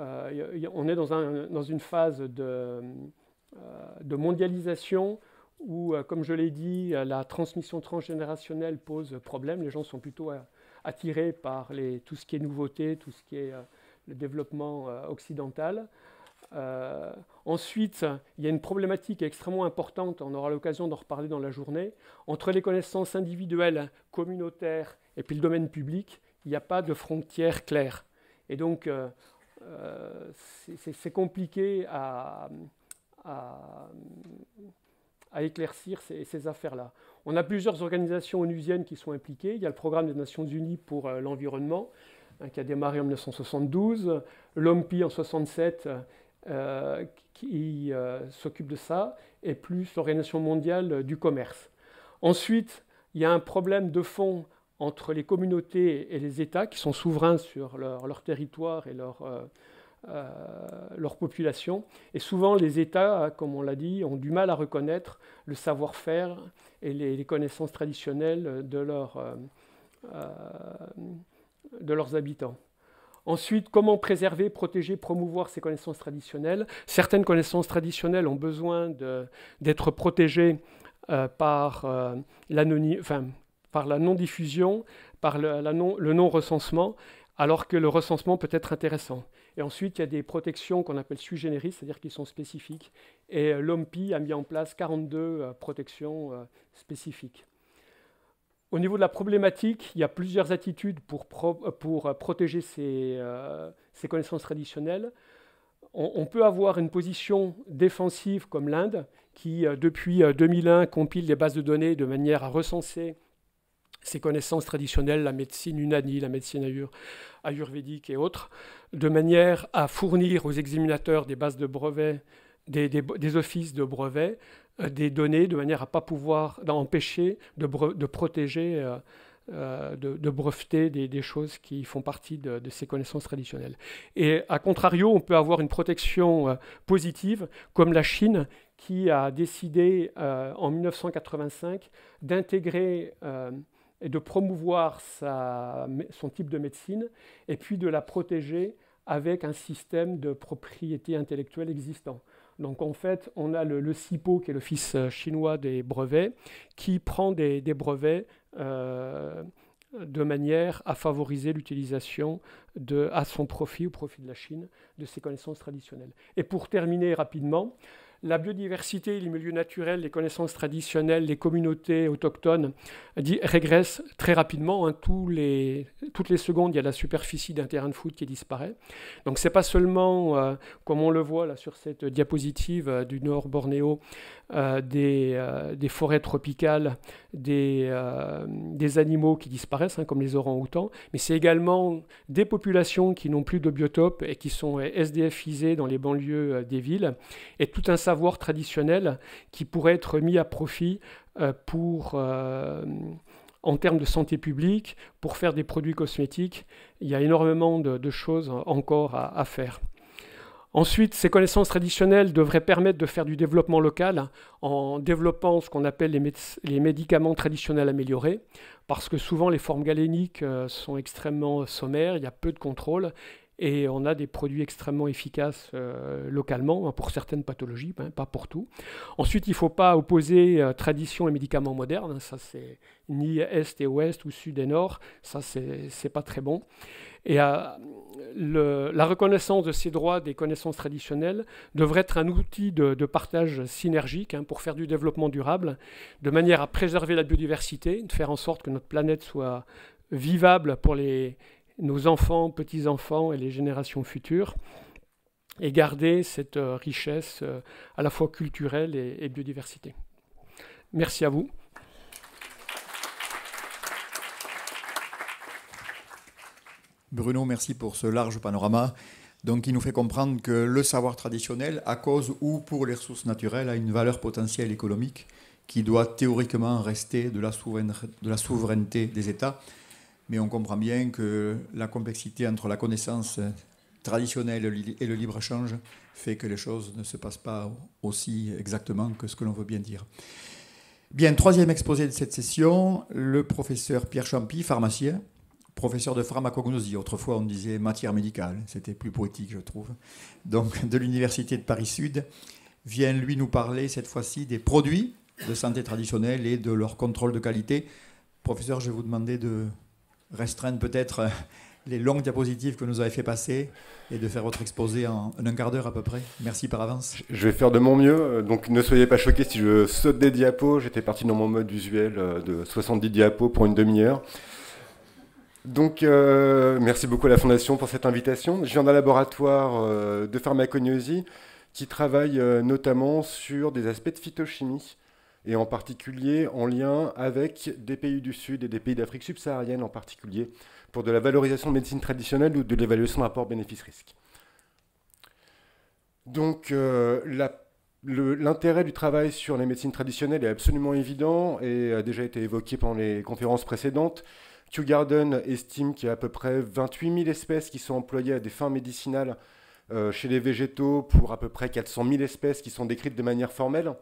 est dans, un, dans, une phase de, de mondialisation, où, euh, comme je l'ai dit, euh, la transmission transgénérationnelle pose problème. Les gens sont plutôt euh, attirés par tout ce qui est nouveauté, tout ce qui est le développement occidental. ensuite, il y a une problématique extrêmement importante, on aura l'occasion d'en reparler dans la journée, entre les connaissances individuelles, communautaires et puis le domaine public, il n'y a pas de frontière claire. Et donc, c'est compliqué à à éclaircir ces, affaires-là. On a plusieurs organisations onusiennes qui sont impliquées. Il y a le programme des Nations Unies pour euh, l'environnement, hein, qui a démarré en 1972, l'OMPI en 67 euh, qui euh, s'occupe de ça, et plus l'Organisation mondiale du commerce. Ensuite, il y a un problème de fond entre les communautés et les États qui sont souverains sur leur, leur territoire et leur euh, leur population. Et souvent, les États, comme on l'a dit, ont du mal à reconnaître le savoir-faire et les, connaissances traditionnelles de, leur, euh, euh, de leurs habitants. Ensuite, comment préserver, protéger, promouvoir ces connaissances traditionnelles Certaines connaissances traditionnelles ont besoin d'être protégées par, enfin, par, la non-diffusion, par le, non, le non-recensement, alors que le recensement peut être intéressant. Et ensuite, il y a des protections qu'on appelle sui generis, c'est-à-dire qui sont spécifiques. Et euh, l'OMPI a mis en place 42 euh, protections euh, spécifiques. Au niveau de la problématique, il y a plusieurs attitudes pour, protéger ces, connaissances traditionnelles. On, peut avoir une position défensive comme l'Inde, qui depuis 2001 compile des bases de données de manière à recenser ces connaissances traditionnelles, la médecine unani, la médecine ayurvédique et autres, de manière à fournir aux examinateurs des bases de brevets, des, des, offices de brevets, euh, des données, de manière à ne pas pouvoir empêcher de, de protéger, euh, euh, de, breveter des, des, choses qui font partie de, de, ces connaissances traditionnelles. Et à contrario, on peut avoir une protection positive, comme la Chine, qui a décidé en 1985 d'intégrer et de promouvoir sa, son type de médecine et puis de la protéger avec un système de propriété intellectuelle existant. Donc en fait, on a le, le CIPO, qui est l'Office euh, chinois des brevets, qui prend des, brevets euh, de manière à favoriser l'utilisation à son profit, au profit de la Chine, de ses connaissances traditionnelles. Et pour terminer rapidement, la biodiversité, les milieux naturels, les connaissances traditionnelles, les communautés autochtones régressent très rapidement. Hein. toutes les secondes, il y a la superficie d'un terrain de foot qui disparaît. Donc ce n'est pas seulement, euh, comme on le voit là sur cette diapositive euh, du nord Bornéo, euh, des, forêts tropicales, des, animaux qui disparaissent, hein, comme les orangs-outans, mais c'est également des populations qui n'ont plus de biotope et qui sont SDFisées dans les banlieues des villes, et tout un traditionnels traditionnel qui pourrait être mis à profit euh, pour euh, en termes de santé publique, pour faire des produits cosmétiques, il y a énormément de, choses encore à, faire. Ensuite, ces connaissances traditionnelles devraient permettre de faire du développement local en développant ce qu'on appelle les, les, médicaments traditionnels améliorés, parce que souvent les formes galéniques euh, sont extrêmement sommaires, il y a peu de contrôle, et on a des produits extrêmement efficaces euh, localement hein, pour certaines pathologies, hein, pas pour tout. Ensuite, il ne faut pas opposer euh, tradition et médicaments modernes. Hein, ça, c'est ni Est et Ouest ou Sud et Nord. Ça, c'est pas très bon. Et euh, la reconnaissance de ces droits des connaissances traditionnelles devrait être un outil de, de partage synergique pour faire du développement durable, de manière à préserver la biodiversité, de faire en sorte que notre planète soit vivable pour les, nos enfants, petits-enfants et les générations futures, et garder cette euh, richesse euh, à la fois culturelle et, biodiversité. Merci à vous. Bruno, merci pour ce large panorama. Donc, il nous fait comprendre que le savoir traditionnel, à cause ou pour les ressources naturelles, a une valeur potentielle économique qui doit théoriquement rester de la souveraineté des États mais on comprend bien que la complexité entre la connaissance traditionnelle et le libre-échange fait que les choses ne se passent pas aussi exactement que ce que l'on veut bien dire. Bien, troisième exposé de cette session, le professeur Pierre Champy, pharmacien, professeur de pharmacognosie. Autrefois, on disait matière médicale, c'était plus poétique, je trouve. Donc, de l'Université de Paris-Sud, vient lui nous parler cette fois-ci des produits de santé traditionnelle et de leur contrôle de qualité. Professeur, je vais vous demander de restreindre peut-être euh, les longues diapositives que nous avez fait passer et de faire votre exposé en, un quart d'heure à peu près. Merci par avance. Je vais faire de mon mieux, euh, donc ne soyez pas choqués si je saute des diapos. J'étais parti dans mon mode usuel euh, de 70 diapos pour une demi-heure. Donc, merci beaucoup à la Fondation pour cette invitation. Je viens d'un laboratoire de pharmacognosie qui travaille notamment sur des aspects de phytochimie et en particulier en lien avec des pays du Sud et des pays d'Afrique subsaharienne en particulier, pour de la valorisation de médecine traditionnelle ou de l'évaluation rapport bénéfice-risque. Donc euh, l'intérêt du travail sur les médecines traditionnelles est absolument évident et a déjà été évoqué pendant les conférences précédentes. Kew Garden estime qu'il y a à peu près 28 000 espèces qui sont employées à des fins médicinales euh, chez les végétaux pour à peu près 400 000 espèces qui sont décrites de manière formelle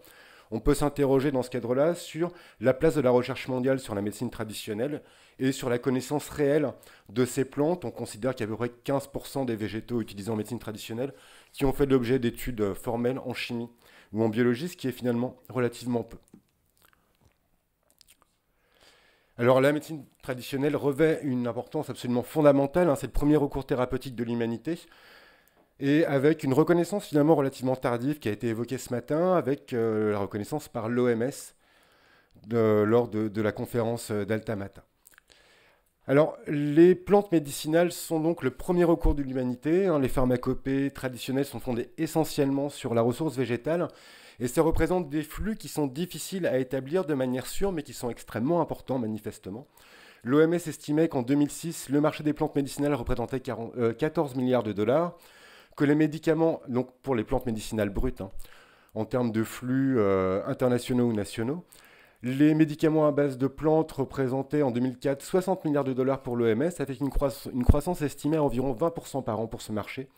on peut s'interroger dans ce cadre-là sur la place de la recherche mondiale sur la médecine traditionnelle et sur la connaissance réelle de ces plantes. On considère qu'il y a à peu près 15% des végétaux utilisés en médecine traditionnelle qui ont fait l'objet d'études formelles en chimie ou en biologie, ce qui est finalement relativement peu. Alors la médecine traditionnelle revêt une importance absolument fondamentale, hein. c'est le premier recours thérapeutique de l'humanité, et avec une reconnaissance finalement relativement tardive qui a été évoquée ce matin, avec euh, la reconnaissance par l'OMS lors de, la conférence euh, d'Altamata. Alors, les plantes médicinales sont donc le premier recours de l'humanité. Hein. les pharmacopées traditionnelles sont fondées essentiellement sur la ressource végétale, et ça représente des flux qui sont difficiles à établir de manière sûre, mais qui sont extrêmement importants manifestement. L'OMS estimait qu'en 2006, le marché des plantes médicinales représentait 14 euh, milliards de dollars que les médicaments, donc pour les plantes médicinales brutes, hein, en termes de flux euh, internationaux ou nationaux, les médicaments à base de plantes représentaient en 2004 60 milliards de dollars pour l'OMS, avec une croissance, une croissance estimée à environ 20% par an pour ce marché.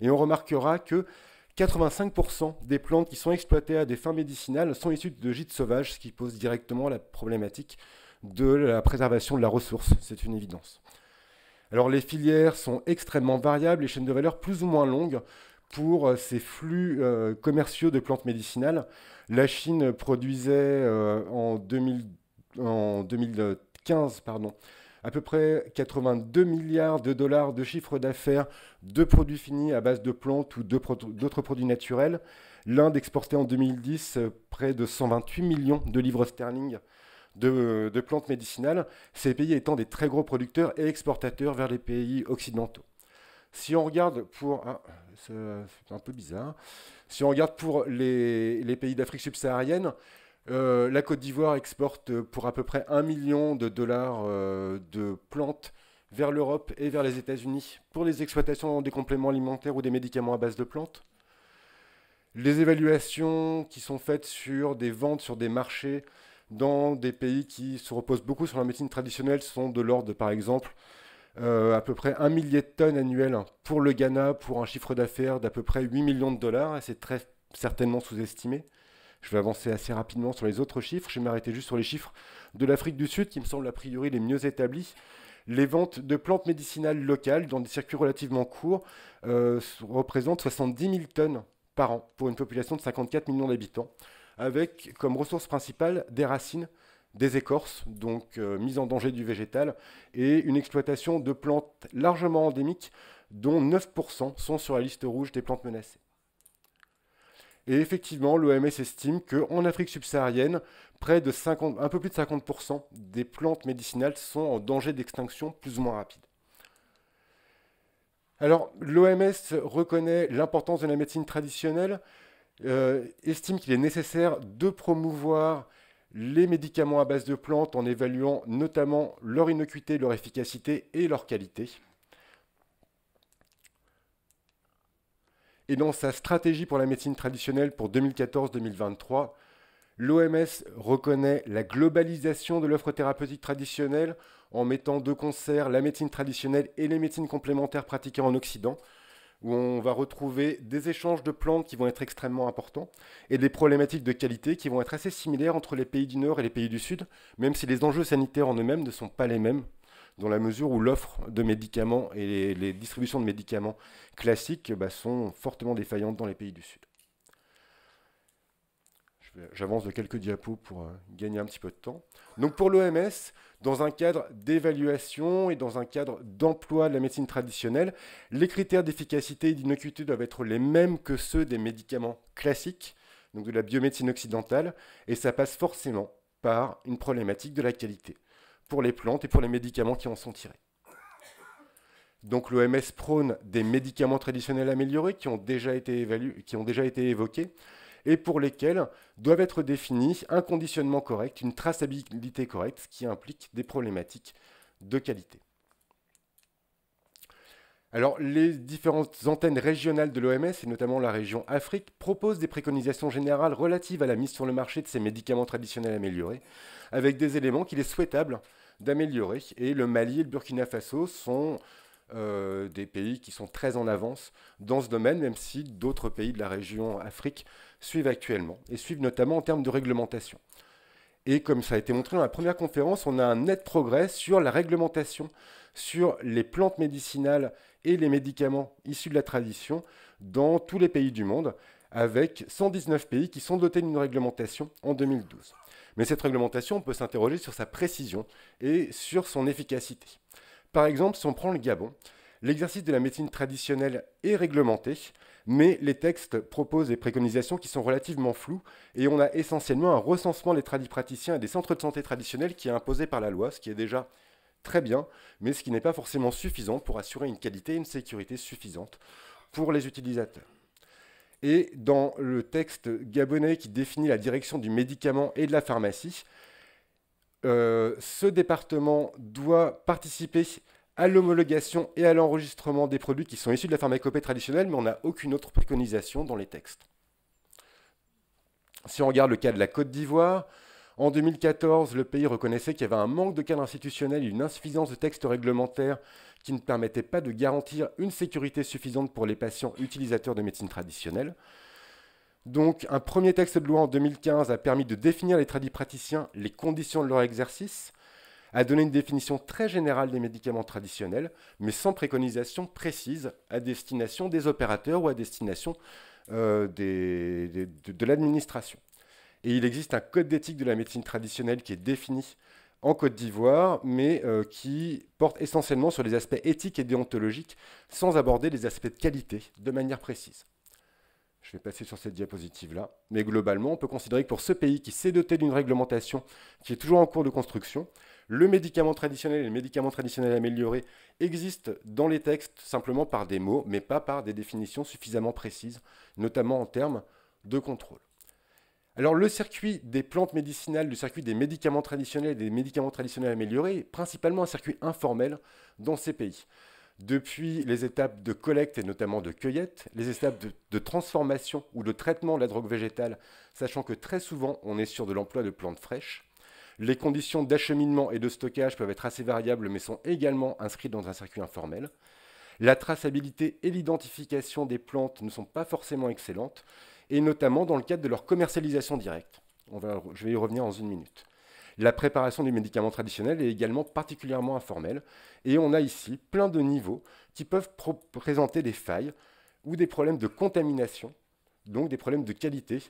Et on remarquera que 85% des plantes qui sont exploitées à des fins médicinales sont issues de gîtes sauvages, ce qui pose directement la problématique de la préservation de la ressource. C'est une évidence. Alors les filières sont extrêmement variables, les chaînes de valeur plus ou moins longues pour euh, ces flux euh, commerciaux de plantes médicinales. La Chine produisait euh, en, en, 2015 pardon, à peu près 82 milliards de dollars de chiffre d'affaires de produits finis à base de plantes ou d'autres produits naturels. L'Inde exportait en 2010 près de 128 millions de livres sterling euh, de, plantes médicinales, ces pays étant des très gros producteurs et exportateurs vers les pays occidentaux. Si on regarde pour. un peu bizarre. Si on regarde pour les, pays d'Afrique subsaharienne, euh, la Côte d'Ivoire exporte pour à peu près 1 million de dollars euh, de plantes vers l'Europe et vers les États-Unis pour les exploitations des compléments alimentaires ou des médicaments à base de plantes. Les évaluations qui sont faites sur des ventes sur des marchés dans des pays qui se reposent beaucoup sur la médecine traditionnelle sont de l'ordre, par exemple, euh, à peu près un millier de tonnes annuelles pour le Ghana, pour un chiffre d'affaires d'à peu près 8 millions de dollars, c'est très certainement sous-estimé. Je vais avancer assez rapidement sur les autres chiffres, je vais m'arrêter juste sur les chiffres de l'Afrique du Sud, qui me semblent a priori les mieux établis. Les ventes de plantes médicinales locales dans des circuits relativement courts euh, représentent 70 000 tonnes par an pour une population de 54 millions d'habitants avec comme ressource principale des racines, des écorces, donc euh, mise en danger du végétal, et une exploitation de plantes largement endémiques, dont 9% sont sur la liste rouge des plantes menacées. Et effectivement, l'OMS estime qu'en Afrique subsaharienne, près un peu plus de 50% des plantes médicinales sont en danger d'extinction plus ou moins rapide. Alors, l'OMS reconnaît l'importance de la médecine traditionnelle, euh, estime qu'il est nécessaire de promouvoir les médicaments à base de plantes en évaluant notamment leur innocuité, leur efficacité et leur qualité. Et dans sa stratégie pour la médecine traditionnelle pour 2014-2023, l'OMS reconnaît la globalisation de l'offre thérapeutique traditionnelle en mettant de concert la médecine traditionnelle et les médecines complémentaires pratiquées en Occident, où on va retrouver des échanges de plantes qui vont être extrêmement importants et des problématiques de qualité qui vont être assez similaires entre les pays du Nord et les pays du Sud, même si les enjeux sanitaires en eux-mêmes ne sont pas les mêmes, dans la mesure où l'offre de médicaments et les, distributions de médicaments classiques bah, sont fortement défaillantes dans les pays du Sud. J'avance de quelques diapos pour euh, gagner un petit peu de temps. Donc pour l'OMS, dans un cadre d'évaluation et dans un cadre d'emploi de la médecine traditionnelle, les critères d'efficacité et d'innocuité doivent être les mêmes que ceux des médicaments classiques, donc de la biomédecine occidentale, et ça passe forcément par une problématique de la qualité pour les plantes et pour les médicaments qui en sont tirés. Donc l'OMS prône des médicaments traditionnels améliorés qui ont déjà été, qui ont déjà été évoqués, et pour lesquels doivent être définis un conditionnement correct, une traçabilité correcte, ce qui implique des problématiques de qualité. Alors, les différentes antennes régionales de l'OMS, et notamment la région Afrique, proposent des préconisations générales relatives à la mise sur le marché de ces médicaments traditionnels améliorés, avec des éléments qu'il est souhaitable d'améliorer. Et le Mali et le Burkina Faso sont euh, des pays qui sont très en avance dans ce domaine, même si d'autres pays de la région Afrique suivent actuellement, et suivent notamment en termes de réglementation. Et comme ça a été montré dans la première conférence, on a un net progrès sur la réglementation, sur les plantes médicinales et les médicaments issus de la tradition dans tous les pays du monde, avec 119 pays qui sont dotés d'une réglementation en 2012. Mais cette réglementation, on peut s'interroger sur sa précision et sur son efficacité. Par exemple, si on prend le Gabon, l'exercice de la médecine traditionnelle est réglementé, mais les textes proposent des préconisations qui sont relativement floues et on a essentiellement un recensement des tradis praticiens et des centres de santé traditionnels qui est imposé par la loi, ce qui est déjà très bien, mais ce qui n'est pas forcément suffisant pour assurer une qualité et une sécurité suffisante pour les utilisateurs. Et dans le texte gabonais qui définit la direction du médicament et de la pharmacie, euh, ce département doit participer à l'homologation et à l'enregistrement des produits qui sont issus de la pharmacopée traditionnelle, mais on n'a aucune autre préconisation dans les textes. Si on regarde le cas de la Côte d'Ivoire, en 2014, le pays reconnaissait qu'il y avait un manque de cadre institutionnel et une insuffisance de textes réglementaires qui ne permettaient pas de garantir une sécurité suffisante pour les patients utilisateurs de médecine traditionnelle. Donc, un premier texte de loi en 2015 a permis de définir les tradipraticiens, praticiens, les conditions de leur exercice, a donné une définition très générale des médicaments traditionnels, mais sans préconisation précise à destination des opérateurs ou à destination euh, de, l'administration. Et il existe un code d'éthique de la médecine traditionnelle qui est défini en Côte d'Ivoire, mais euh, qui porte essentiellement sur les aspects éthiques et déontologiques, sans aborder les aspects de qualité de manière précise. Je vais passer sur cette diapositive-là. Mais globalement, on peut considérer que pour ce pays qui s'est doté d'une réglementation qui est toujours en cours de construction, le médicament traditionnel et le médicament traditionnel amélioré existent dans les textes simplement par des mots, mais pas par des définitions suffisamment précises, notamment en termes de contrôle. Alors le circuit des plantes médicinales, le circuit des médicaments traditionnels et des médicaments traditionnels améliorés est principalement un circuit informel dans ces pays. Depuis les étapes de collecte et notamment de cueillette, les étapes de, de transformation ou de traitement de la drogue végétale, sachant que très souvent on est sur de l'emploi de plantes fraîches, les conditions d'acheminement et de stockage peuvent être assez variables mais sont également inscrites dans un circuit informel. La traçabilité et l'identification des plantes ne sont pas forcément excellentes, et notamment dans le cadre de leur commercialisation directe. je vais y revenir dans une minute. La préparation du médicament traditionnel est également particulièrement informelle, et on a ici plein de niveaux qui peuvent présenter des failles ou des problèmes de contamination, donc des problèmes de qualité,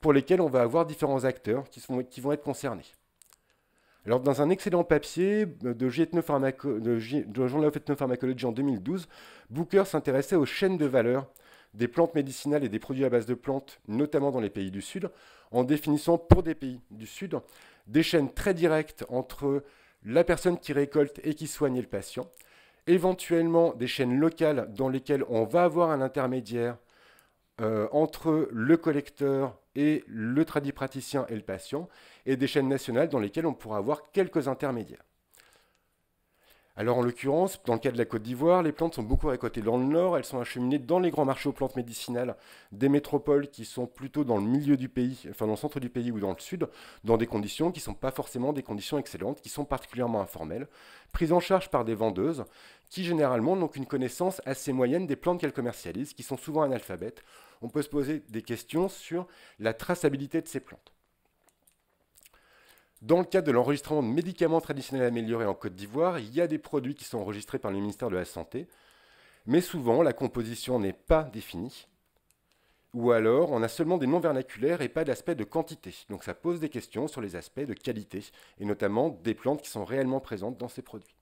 pour lesquels on va avoir différents acteurs qui vont être concernés. Alors, dans un excellent papier euh, de, de Journal of Ethnopharmacology en 2012, Booker s'intéressait aux chaînes de valeur des plantes médicinales et des produits à base de plantes, notamment dans les pays du Sud, en définissant pour des pays du Sud des chaînes très directes entre la personne qui récolte et qui soigne le patient, éventuellement des chaînes locales dans lesquelles on va avoir un intermédiaire euh, entre le collecteur et le tradipraticien et le patient, et des chaînes nationales dans lesquelles on pourra avoir quelques intermédiaires. Alors en l'occurrence, dans le cas de la Côte d'Ivoire, les plantes sont beaucoup récoltées dans le nord, elles sont acheminées dans les grands marchés aux plantes médicinales des métropoles qui sont plutôt dans le milieu du pays, enfin dans le centre du pays ou dans le sud, dans des conditions qui ne sont pas forcément des conditions excellentes, qui sont particulièrement informelles, prises en charge par des vendeuses qui généralement n'ont qu'une connaissance assez moyenne des plantes qu'elles commercialisent, qui sont souvent analphabètes. On peut se poser des questions sur la traçabilité de ces plantes. Dans le cadre de l'enregistrement de médicaments traditionnels améliorés en Côte d'Ivoire, il y a des produits qui sont enregistrés par le ministère de la Santé, mais souvent la composition n'est pas définie. Ou alors, on a seulement des noms vernaculaires et pas d'aspect de quantité. Donc ça pose des questions sur les aspects de qualité, et notamment des plantes qui sont réellement présentes dans ces produits.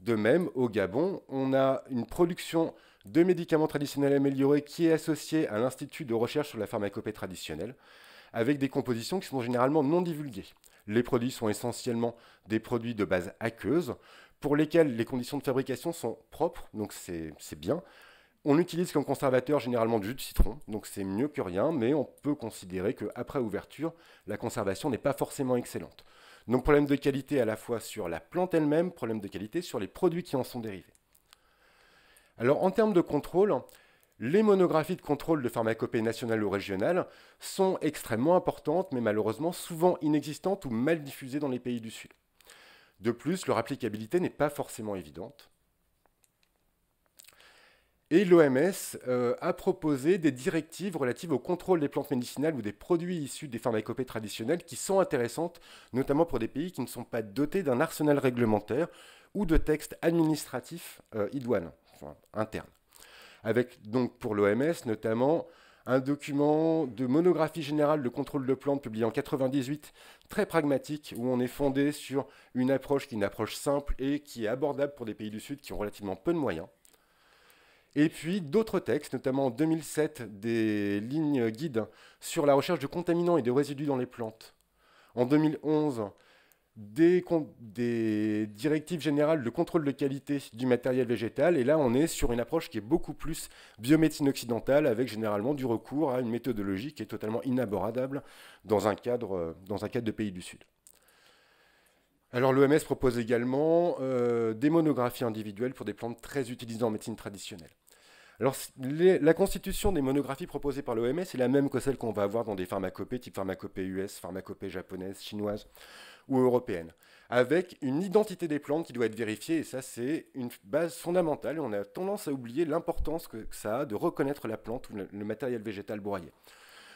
De même, au Gabon, on a une production de médicaments traditionnels améliorés qui est associée à l'Institut de recherche sur la pharmacopée traditionnelle, avec des compositions qui sont généralement non divulguées. Les produits sont essentiellement des produits de base aqueuse, pour lesquels les conditions de fabrication sont propres, donc c'est bien. On utilise comme conservateur généralement du jus de citron, donc c'est mieux que rien, mais on peut considérer qu'après ouverture, la conservation n'est pas forcément excellente. Donc problème de qualité à la fois sur la plante elle-même, problème de qualité sur les produits qui en sont dérivés. Alors en termes de contrôle, les monographies de contrôle de pharmacopées nationales ou régionales sont extrêmement importantes, mais malheureusement souvent inexistantes ou mal diffusées dans les pays du Sud. De plus, leur applicabilité n'est pas forcément évidente. Et l'OMS euh, a proposé des directives relatives au contrôle des plantes médicinales ou des produits issus des pharmacopées traditionnelles qui sont intéressantes, notamment pour des pays qui ne sont pas dotés d'un arsenal réglementaire ou de textes administratifs euh, idoines, enfin, internes avec donc pour l'OMS notamment un document de monographie générale de contrôle de plantes publié en 98, très pragmatique, où on est fondé sur une approche qui est une approche simple et qui est abordable pour des pays du Sud qui ont relativement peu de moyens. Et puis d'autres textes, notamment en 2007, des lignes guides sur la recherche de contaminants et de résidus dans les plantes. En 2011, des, directives générales de contrôle de qualité du matériel végétal. Et là, on est sur une approche qui est beaucoup plus biomédecine occidentale, avec généralement du recours à une méthodologie qui est totalement inabordable dans un cadre, dans un cadre de pays du Sud. Alors l'OMS propose également euh, des monographies individuelles pour des plantes très utilisées en médecine traditionnelle. Alors, la constitution des monographies proposées par l'OMS est la même que celle qu'on va avoir dans des pharmacopées, type pharmacopée US, pharmacopée japonaise, chinoise ou européenne, avec une identité des plantes qui doit être vérifiée, et ça c'est une base fondamentale, et on a tendance à oublier l'importance que ça a de reconnaître la plante ou le matériel végétal broyé.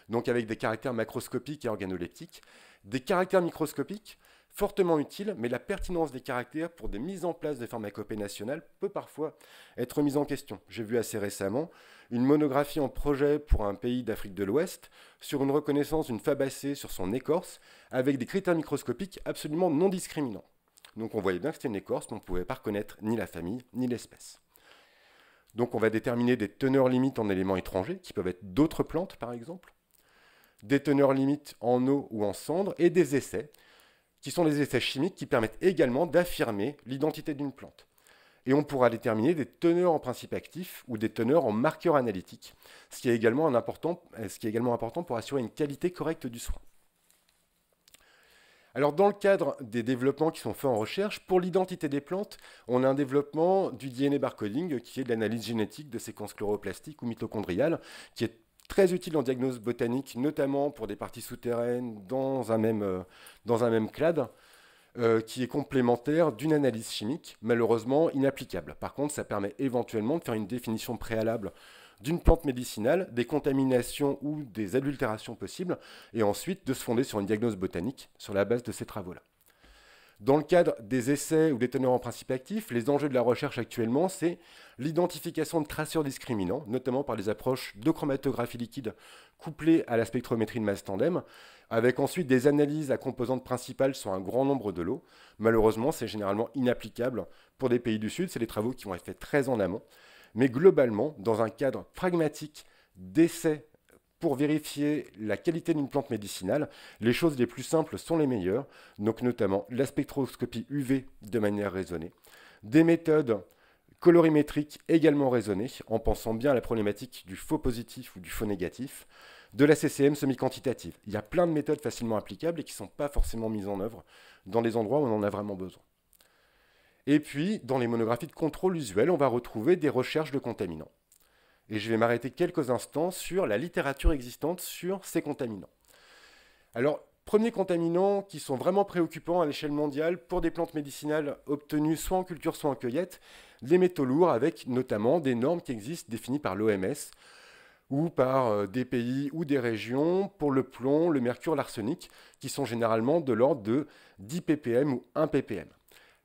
Donc avec des caractères macroscopiques et organoleptiques, des caractères microscopiques, fortement utiles, mais la pertinence des caractères pour des mises en place de pharmacopées nationales peut parfois être mise en question. J'ai vu assez récemment une monographie en projet pour un pays d'Afrique de l'Ouest sur une reconnaissance d'une fabacée sur son écorce avec des critères microscopiques absolument non discriminants. Donc on voyait bien que c'était une écorce, mais on ne pouvait pas reconnaître ni la famille ni l'espèce. Donc on va déterminer des teneurs limites en éléments étrangers, qui peuvent être d'autres plantes par exemple, des teneurs limites en eau ou en cendres, et des essais, qui sont des essais chimiques qui permettent également d'affirmer l'identité d'une plante et on pourra déterminer des teneurs en principe actif ou des teneurs en marqueur analytique, euh, ce qui est également, important, pour assurer une qualité correcte du soin. Alors dans le cadre des développements qui sont faits en recherche, pour l'identité des plantes, on a un développement du DNA barcoding qui est de l'analyse génétique de séquences chloroplastiques ou mitochondriales, qui est très utile en diagnostic botanique, notamment pour des parties souterraines dans un même, euh, dans un même clade. Euh, qui est complémentaire d'une analyse chimique, malheureusement inapplicable. Par contre, ça permet éventuellement de faire une définition préalable d'une plante médicinale, des contaminations ou des adultérations possibles, et ensuite de se fonder sur une diagnose botanique sur la base de ces travaux-là. Dans le cadre des essais ou des teneurs en principe actif, les enjeux de la recherche actuellement, c'est l'identification de traceurs discriminants, notamment par des approches de chromatographie liquide couplées à la spectrométrie de masse tandem, avec ensuite des analyses à composantes principales sur un grand nombre de lots. Malheureusement, c'est généralement inapplicable pour des pays du Sud, c'est des travaux qui vont être faits très en amont. Mais globalement, dans un cadre pragmatique d'essais pour vérifier la qualité d'une plante médicinale, les choses les plus simples sont les meilleures, donc notamment la spectroscopie UV de manière raisonnée, des méthodes colorimétriques également raisonnées, en pensant bien à la problématique du faux positif ou du faux négatif, de la CCM semi-quantitative. Il y a plein de méthodes facilement applicables et qui ne sont pas forcément mises en œuvre dans les endroits où on en a vraiment besoin. Et puis, dans les monographies de contrôle usuel, on va retrouver des recherches de contaminants et je vais m'arrêter quelques instants sur la littérature existante sur ces contaminants. Alors, premiers contaminants qui sont vraiment préoccupants à l'échelle mondiale pour des plantes médicinales obtenues soit en culture, soit en cueillette, les métaux lourds avec notamment des normes qui existent définies par l'OMS ou par euh, des pays ou des régions pour le plomb, le mercure, l'arsenic, qui sont généralement de l'ordre de 10 ppm ou 1 ppm.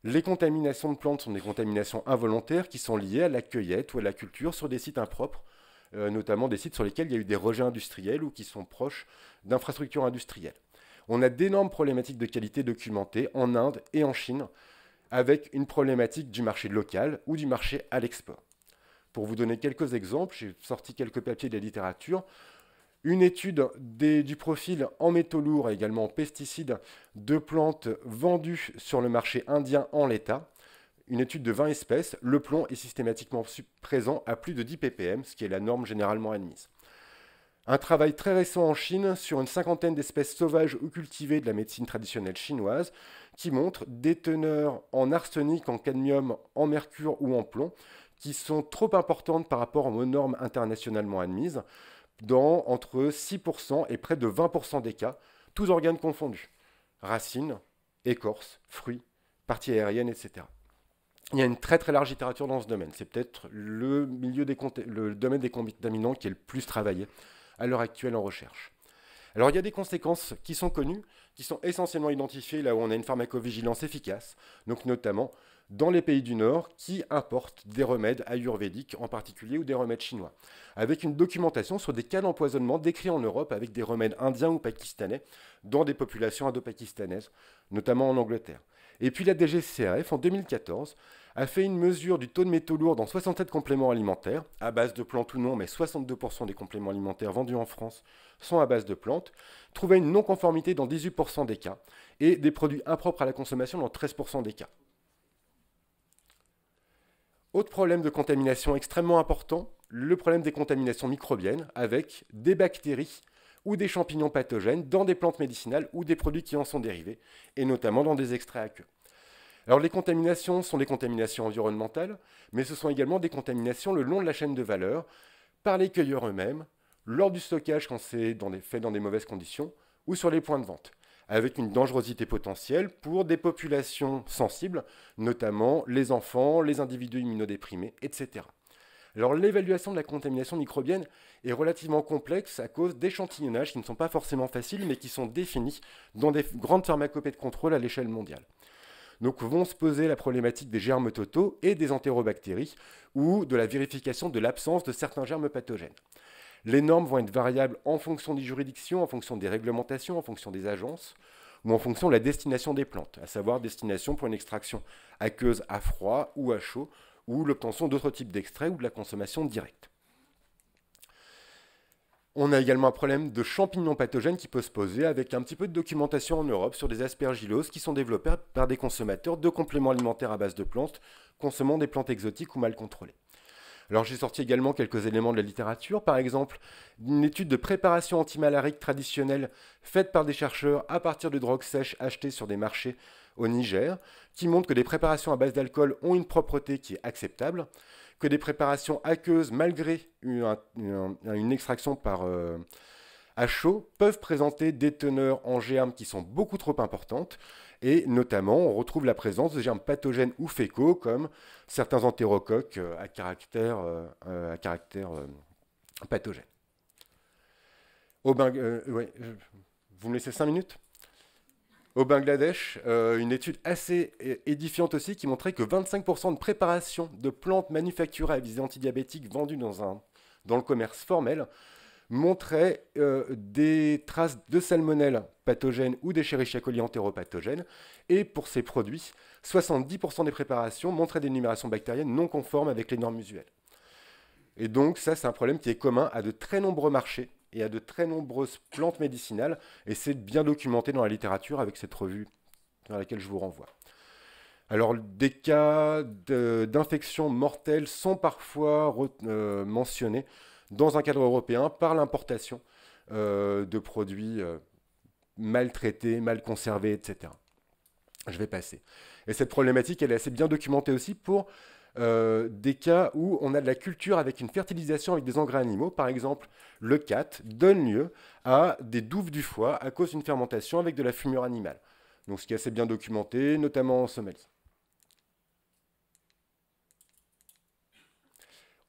Les contaminations de plantes sont des contaminations involontaires qui sont liées à la cueillette ou à la culture sur des sites impropres, euh, notamment des sites sur lesquels il y a eu des rejets industriels ou qui sont proches d'infrastructures industrielles. On a d'énormes problématiques de qualité documentées en Inde et en Chine, avec une problématique du marché local ou du marché à l'export. Pour vous donner quelques exemples, j'ai sorti quelques papiers de la littérature une étude du profil en métaux lourds et également en pesticides de plantes vendues sur le marché indien en l'état. Une étude de 20 espèces, le plomb est systématiquement présent à plus de 10 ppm, ce qui est la norme généralement admise. Un travail très récent en Chine sur une cinquantaine d'espèces sauvages ou cultivées de la médecine traditionnelle chinoise qui montre des teneurs en arsenic, en cadmium, en mercure ou en plomb qui sont trop importantes par rapport aux normes internationalement admises dans entre 6% et près de 20% des cas, tous organes confondus, racines, écorces, fruits, parties aériennes, etc. Il y a une très très large littérature dans ce domaine. C'est peut-être le, milieu le domaine des contaminants qui est le plus travaillé à l'heure actuelle en recherche. Alors il y a des conséquences qui sont connues, qui sont essentiellement identifiées là où on a une pharmacovigilance efficace, donc notamment dans les pays du Nord qui importent des remèdes ayurvédiques en particulier ou des remèdes chinois, avec une documentation sur des cas d'empoisonnement décrits en Europe avec des remèdes indiens ou pakistanais dans des populations indo-pakistanaises, notamment en Angleterre. Et puis la DGCAF, en 2014, a fait une mesure du taux de métaux lourds dans 67 compléments alimentaires, à base de plantes ou non, mais 62% des compléments alimentaires vendus en France sont à base de plantes, trouvait une non-conformité dans 18% des cas, et des produits impropres à la consommation dans 13% des cas. Autre problème de contamination extrêmement important, le problème des contaminations microbiennes avec des bactéries ou des champignons pathogènes dans des plantes médicinales ou des produits qui en sont dérivés, et notamment dans des extraits queue. Alors les contaminations sont des contaminations environnementales, mais ce sont également des contaminations le long de la chaîne de valeur, par les cueilleurs eux-mêmes, lors du stockage quand c'est fait dans des mauvaises conditions, ou sur les points de vente avec une dangerosité potentielle pour des populations sensibles, notamment les enfants, les individus immunodéprimés, etc. Alors l'évaluation de la contamination microbienne est relativement complexe à cause d'échantillonnages qui ne sont pas forcément faciles mais qui sont définis dans des grandes pharmacopées de contrôle à l'échelle mondiale. Donc vont se poser la problématique des germes totaux et des entérobactéries ou de la vérification de l'absence de certains germes pathogènes. Les normes vont être variables en fonction des juridictions, en fonction des réglementations, en fonction des agences ou en fonction de la destination des plantes, à savoir destination pour une extraction aqueuse à froid ou à chaud, ou l'obtention d'autres types d'extraits ou de la consommation directe. On a également un problème de champignons pathogènes qui peut se poser avec un petit peu de documentation en Europe sur des aspergilloses qui sont développées par des consommateurs de compléments alimentaires à base de plantes, consommant des plantes exotiques ou mal contrôlées. Alors j'ai sorti également quelques éléments de la littérature, par exemple une étude de préparation antimalarique traditionnelle faite par des chercheurs à partir de drogues sèches achetées sur des marchés au Niger, qui montre que des préparations à base d'alcool ont une propreté qui est acceptable, que des préparations aqueuses, malgré une, extraction par... Euh, à chaud peuvent présenter des teneurs en germes qui sont beaucoup trop importantes, et notamment, on retrouve la présence de germes pathogènes ou fécaux, comme certains entérocoques euh, à caractère, euh, euh, à caractère pathogène. vous me laissez 5 minutes au Bangladesh, une étude assez édifiante aussi qui montrait que 25% de préparations de plantes manufacturées à visée antidiabétique vendues dans, un, dans le commerce formel montraient euh, des traces de salmonelles pathogènes ou des coli entéropathogène. Et pour ces produits, 70% des préparations montraient des numérations bactériennes non conformes avec les normes usuelles. Et donc ça, c'est un problème qui est commun à de très nombreux marchés et à de très nombreuses plantes médicinales, et c'est bien documenté dans la littérature avec cette revue dans laquelle je vous renvoie. Alors, des cas d'infection mortelles mortelle sont parfois euh, mentionnés, dans un cadre européen par l'importation euh, de produits mal euh, maltraités, mal conservés, etc. Je vais passer. Et cette problématique, elle est assez bien documentée aussi pour euh, des cas où on a de la culture avec une fertilisation avec des engrais animaux. Par exemple, le cat donne lieu à des douves du foie à cause d'une fermentation avec de la fumure animale. Donc ce qui est assez bien documenté, notamment en Somalie.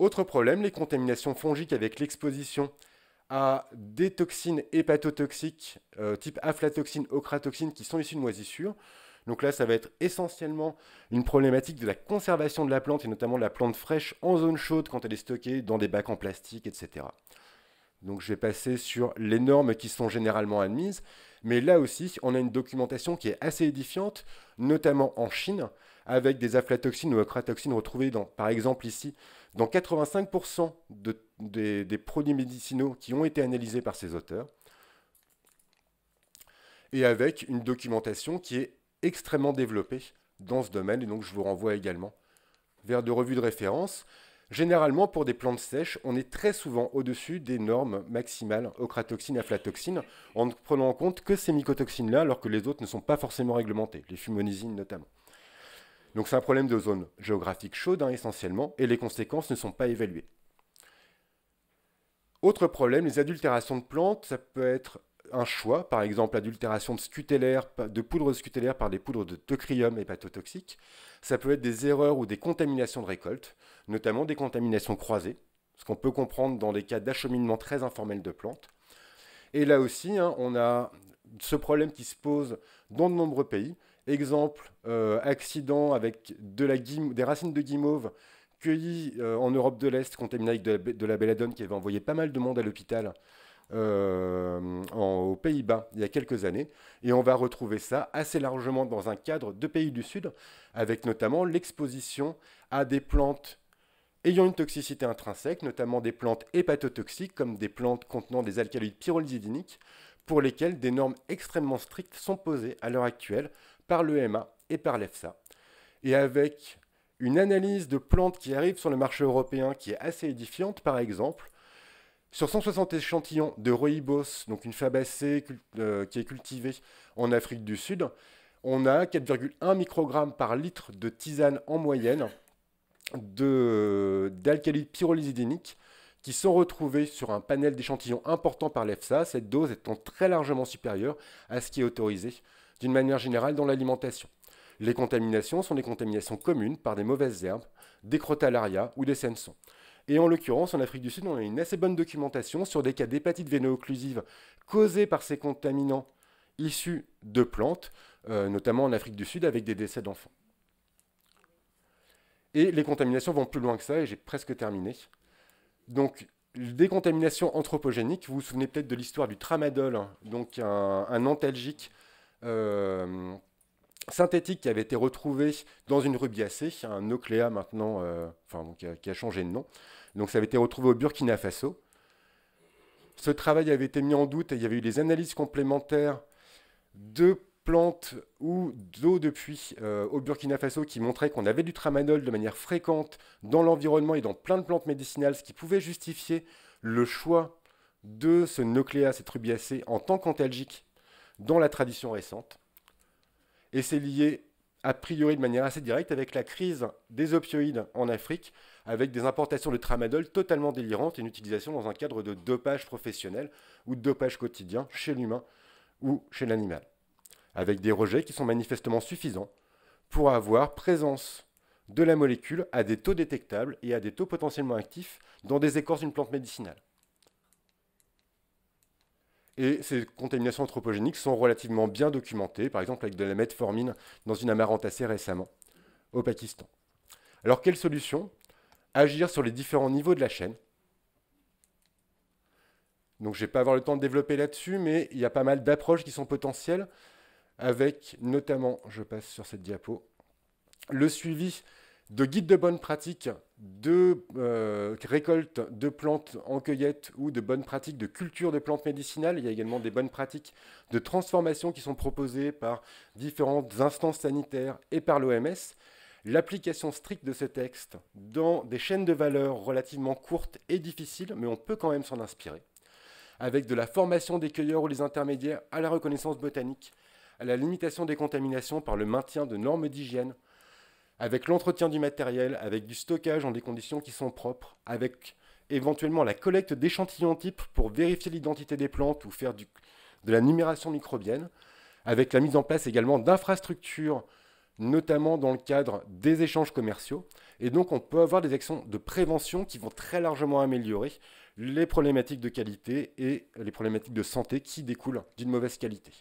Autre problème, les contaminations fongiques avec l'exposition à des toxines hépatotoxiques euh, type aflatoxine, ocratoxine qui sont issues de moisissures. Donc là, ça va être essentiellement une problématique de la conservation de la plante et notamment de la plante fraîche en zone chaude quand elle est stockée dans des bacs en plastique, etc. Donc je vais passer sur les normes qui sont généralement admises. Mais là aussi, on a une documentation qui est assez édifiante, notamment en Chine, avec des aflatoxines ou ocratoxines retrouvées dans, par exemple ici, dans 85% des, produits médicinaux qui ont été analysés par ces auteurs, et avec une documentation qui est extrêmement développée dans ce domaine, et donc je vous renvoie également vers de revues de référence. Généralement, pour des plantes sèches, on est très souvent au-dessus des normes maximales ocratoxine aflatoxine, en ne prenant en compte que ces mycotoxines-là, alors que les autres ne sont pas forcément réglementées, les fumonisines notamment. Donc c'est un problème de zone géographique chaude hein, essentiellement, et les conséquences ne sont pas évaluées. Autre problème, les adultérations de plantes, ça peut être un choix, par exemple l'adultération de scutellaire, de poudre scutellaire par des poudres de tocrium hépatotoxiques. Ça peut être des erreurs ou des contaminations de récolte, notamment des contaminations croisées, ce qu'on peut comprendre dans les cas d'acheminement très informel de plantes. Et là aussi, hein, on a ce problème qui se pose dans de nombreux pays, Exemple, euh, accident avec de la des racines de guimauve cueillies euh, en Europe de l'Est, contaminées avec de la, belladone qui avait envoyé pas mal de monde à l'hôpital euh, aux Pays-Bas il y a quelques années. Et on va retrouver ça assez largement dans un cadre de pays du Sud, avec notamment l'exposition à des plantes ayant une toxicité intrinsèque, notamment des plantes hépatotoxiques comme des plantes contenant des alcaloïdes pyrrolizidiniques, pour lesquelles des normes extrêmement strictes sont posées à l'heure actuelle par l'EMA et par l'EFSA. Et avec une analyse de plantes qui arrivent sur le marché européen qui est assez édifiante, par exemple, sur 160 échantillons de rooibos donc une fabacée euh, qui est cultivée en Afrique du Sud, on a 4,1 microgrammes par litre de tisane en moyenne d'alcalides pyrolysidéniques qui sont retrouvés sur un panel d'échantillons important par l'EFSA. Cette dose étant très largement supérieure à ce qui est autorisé d'une manière générale dans l'alimentation. Les contaminations sont des contaminations communes par des mauvaises herbes, des crotalarias ou des sensons. Et en l'occurrence, en Afrique du Sud, on a une assez bonne documentation sur des cas d'hépatite véno-occlusive causée par ces contaminants issus de plantes, euh, notamment en Afrique du Sud avec des décès d'enfants. Et les contaminations vont plus loin que ça, et j'ai presque terminé. Donc, les contaminations anthropogéniques, vous vous souvenez peut-être de l'histoire du tramadol, hein. donc un, un antalgique euh, synthétique qui avait été retrouvé dans une rubiacée, un nocléa maintenant, euh, enfin, qui a, changé de nom. Donc ça avait été retrouvé au Burkina Faso. Ce travail avait été mis en doute et il y avait eu des analyses complémentaires de plantes ou d'eau de puits euh, au Burkina Faso qui montraient qu'on avait du tramadol de manière fréquente dans l'environnement et dans plein de plantes médicinales, ce qui pouvait justifier le choix de ce nocléa, cette rubiacée, en tant qu'antalgique dans la tradition récente. Et c'est lié, a priori, de manière assez directe avec la crise des opioïdes en Afrique, avec des importations de tramadol totalement délirantes et une utilisation dans un cadre de dopage professionnel ou de dopage quotidien chez l'humain ou chez l'animal, avec des rejets qui sont manifestement suffisants pour avoir présence de la molécule à des taux détectables et à des taux potentiellement actifs dans des écorces d'une plante médicinale. Et ces contaminations anthropogéniques sont relativement bien documentées, par exemple avec de la metformine dans une assez récemment au Pakistan. Alors quelle solution Agir sur les différents niveaux de la chaîne. Donc je ne vais pas avoir le temps de développer là-dessus, mais il y a pas mal d'approches qui sont potentielles, avec notamment, je passe sur cette diapo, le suivi de guides de bonnes pratiques, de euh, récolte de plantes en cueillette ou de bonnes pratiques de culture de plantes médicinales. Il y a également des bonnes pratiques de transformation qui sont proposées par différentes instances sanitaires et par l'OMS. L'application stricte de ce texte dans des chaînes de valeur relativement courtes et difficiles, mais on peut quand même s'en inspirer. Avec de la formation des cueilleurs ou les intermédiaires à la reconnaissance botanique, à la limitation des contaminations par le maintien de normes d'hygiène, avec l'entretien du matériel, avec du stockage en des conditions qui sont propres, avec éventuellement la collecte d'échantillons types pour vérifier l'identité des plantes ou faire de la numération microbienne, avec la mise en place également d'infrastructures, notamment dans le cadre des échanges commerciaux. Et donc on peut avoir des actions de prévention qui vont très largement améliorer les problématiques de qualité et les problématiques de santé qui découlent d'une mauvaise qualité.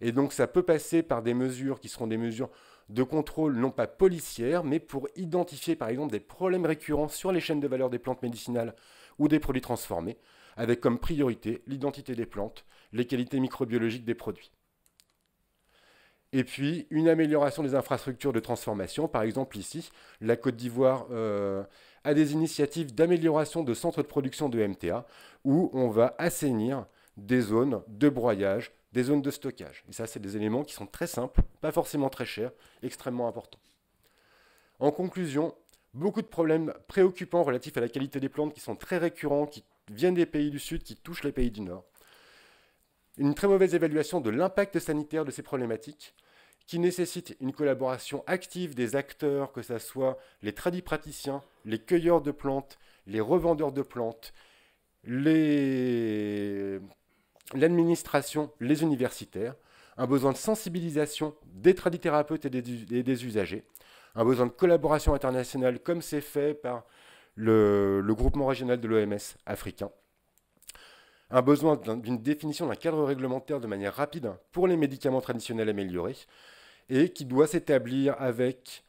Et donc ça peut passer par des mesures qui seront des mesures de contrôle non pas policière, mais pour identifier par exemple des problèmes récurrents sur les chaînes de valeur des plantes médicinales ou des produits transformés, avec comme priorité l'identité des plantes, les qualités microbiologiques des produits. Et puis, une amélioration des infrastructures de transformation. Par exemple, ici, la Côte d'Ivoire euh, a des initiatives d'amélioration de centres de production de MTA, où on va assainir des zones de broyage, des zones de stockage. Et ça, c'est des éléments qui sont très simples, pas forcément très chers, extrêmement importants. En conclusion, beaucoup de problèmes préoccupants relatifs à la qualité des plantes qui sont très récurrents, qui viennent des pays du Sud, qui touchent les pays du Nord. Une très mauvaise évaluation de l'impact sanitaire de ces problématiques, qui nécessite une collaboration active des acteurs, que ce soit les tradipraticiens, les cueilleurs de plantes, les revendeurs de plantes, les l'administration, les universitaires, un besoin de sensibilisation des tradithérapeutes et des, usagers, un besoin de collaboration internationale comme c'est fait par le groupement régional de l'OMS africain, un besoin d'une définition d'un cadre réglementaire de manière rapide pour les médicaments traditionnels améliorés, et qui doit s'établir avec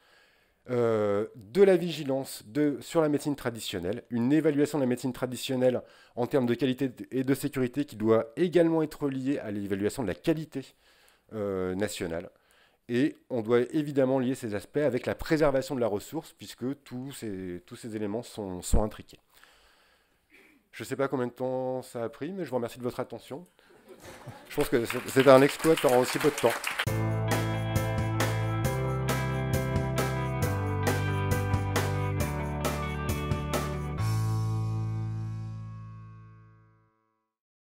euh, de la vigilance sur la médecine traditionnelle, une évaluation de la médecine traditionnelle en termes de qualité et de sécurité qui doit également être liée à l'évaluation de la qualité euh, nationale. Et on doit évidemment lier ces aspects avec la préservation de la ressource, puisque tous ces, éléments sont, intriqués. Je ne sais pas combien de temps ça a pris, mais je vous remercie de votre attention. Je pense que c'est un exploit aura aussi peu de temps.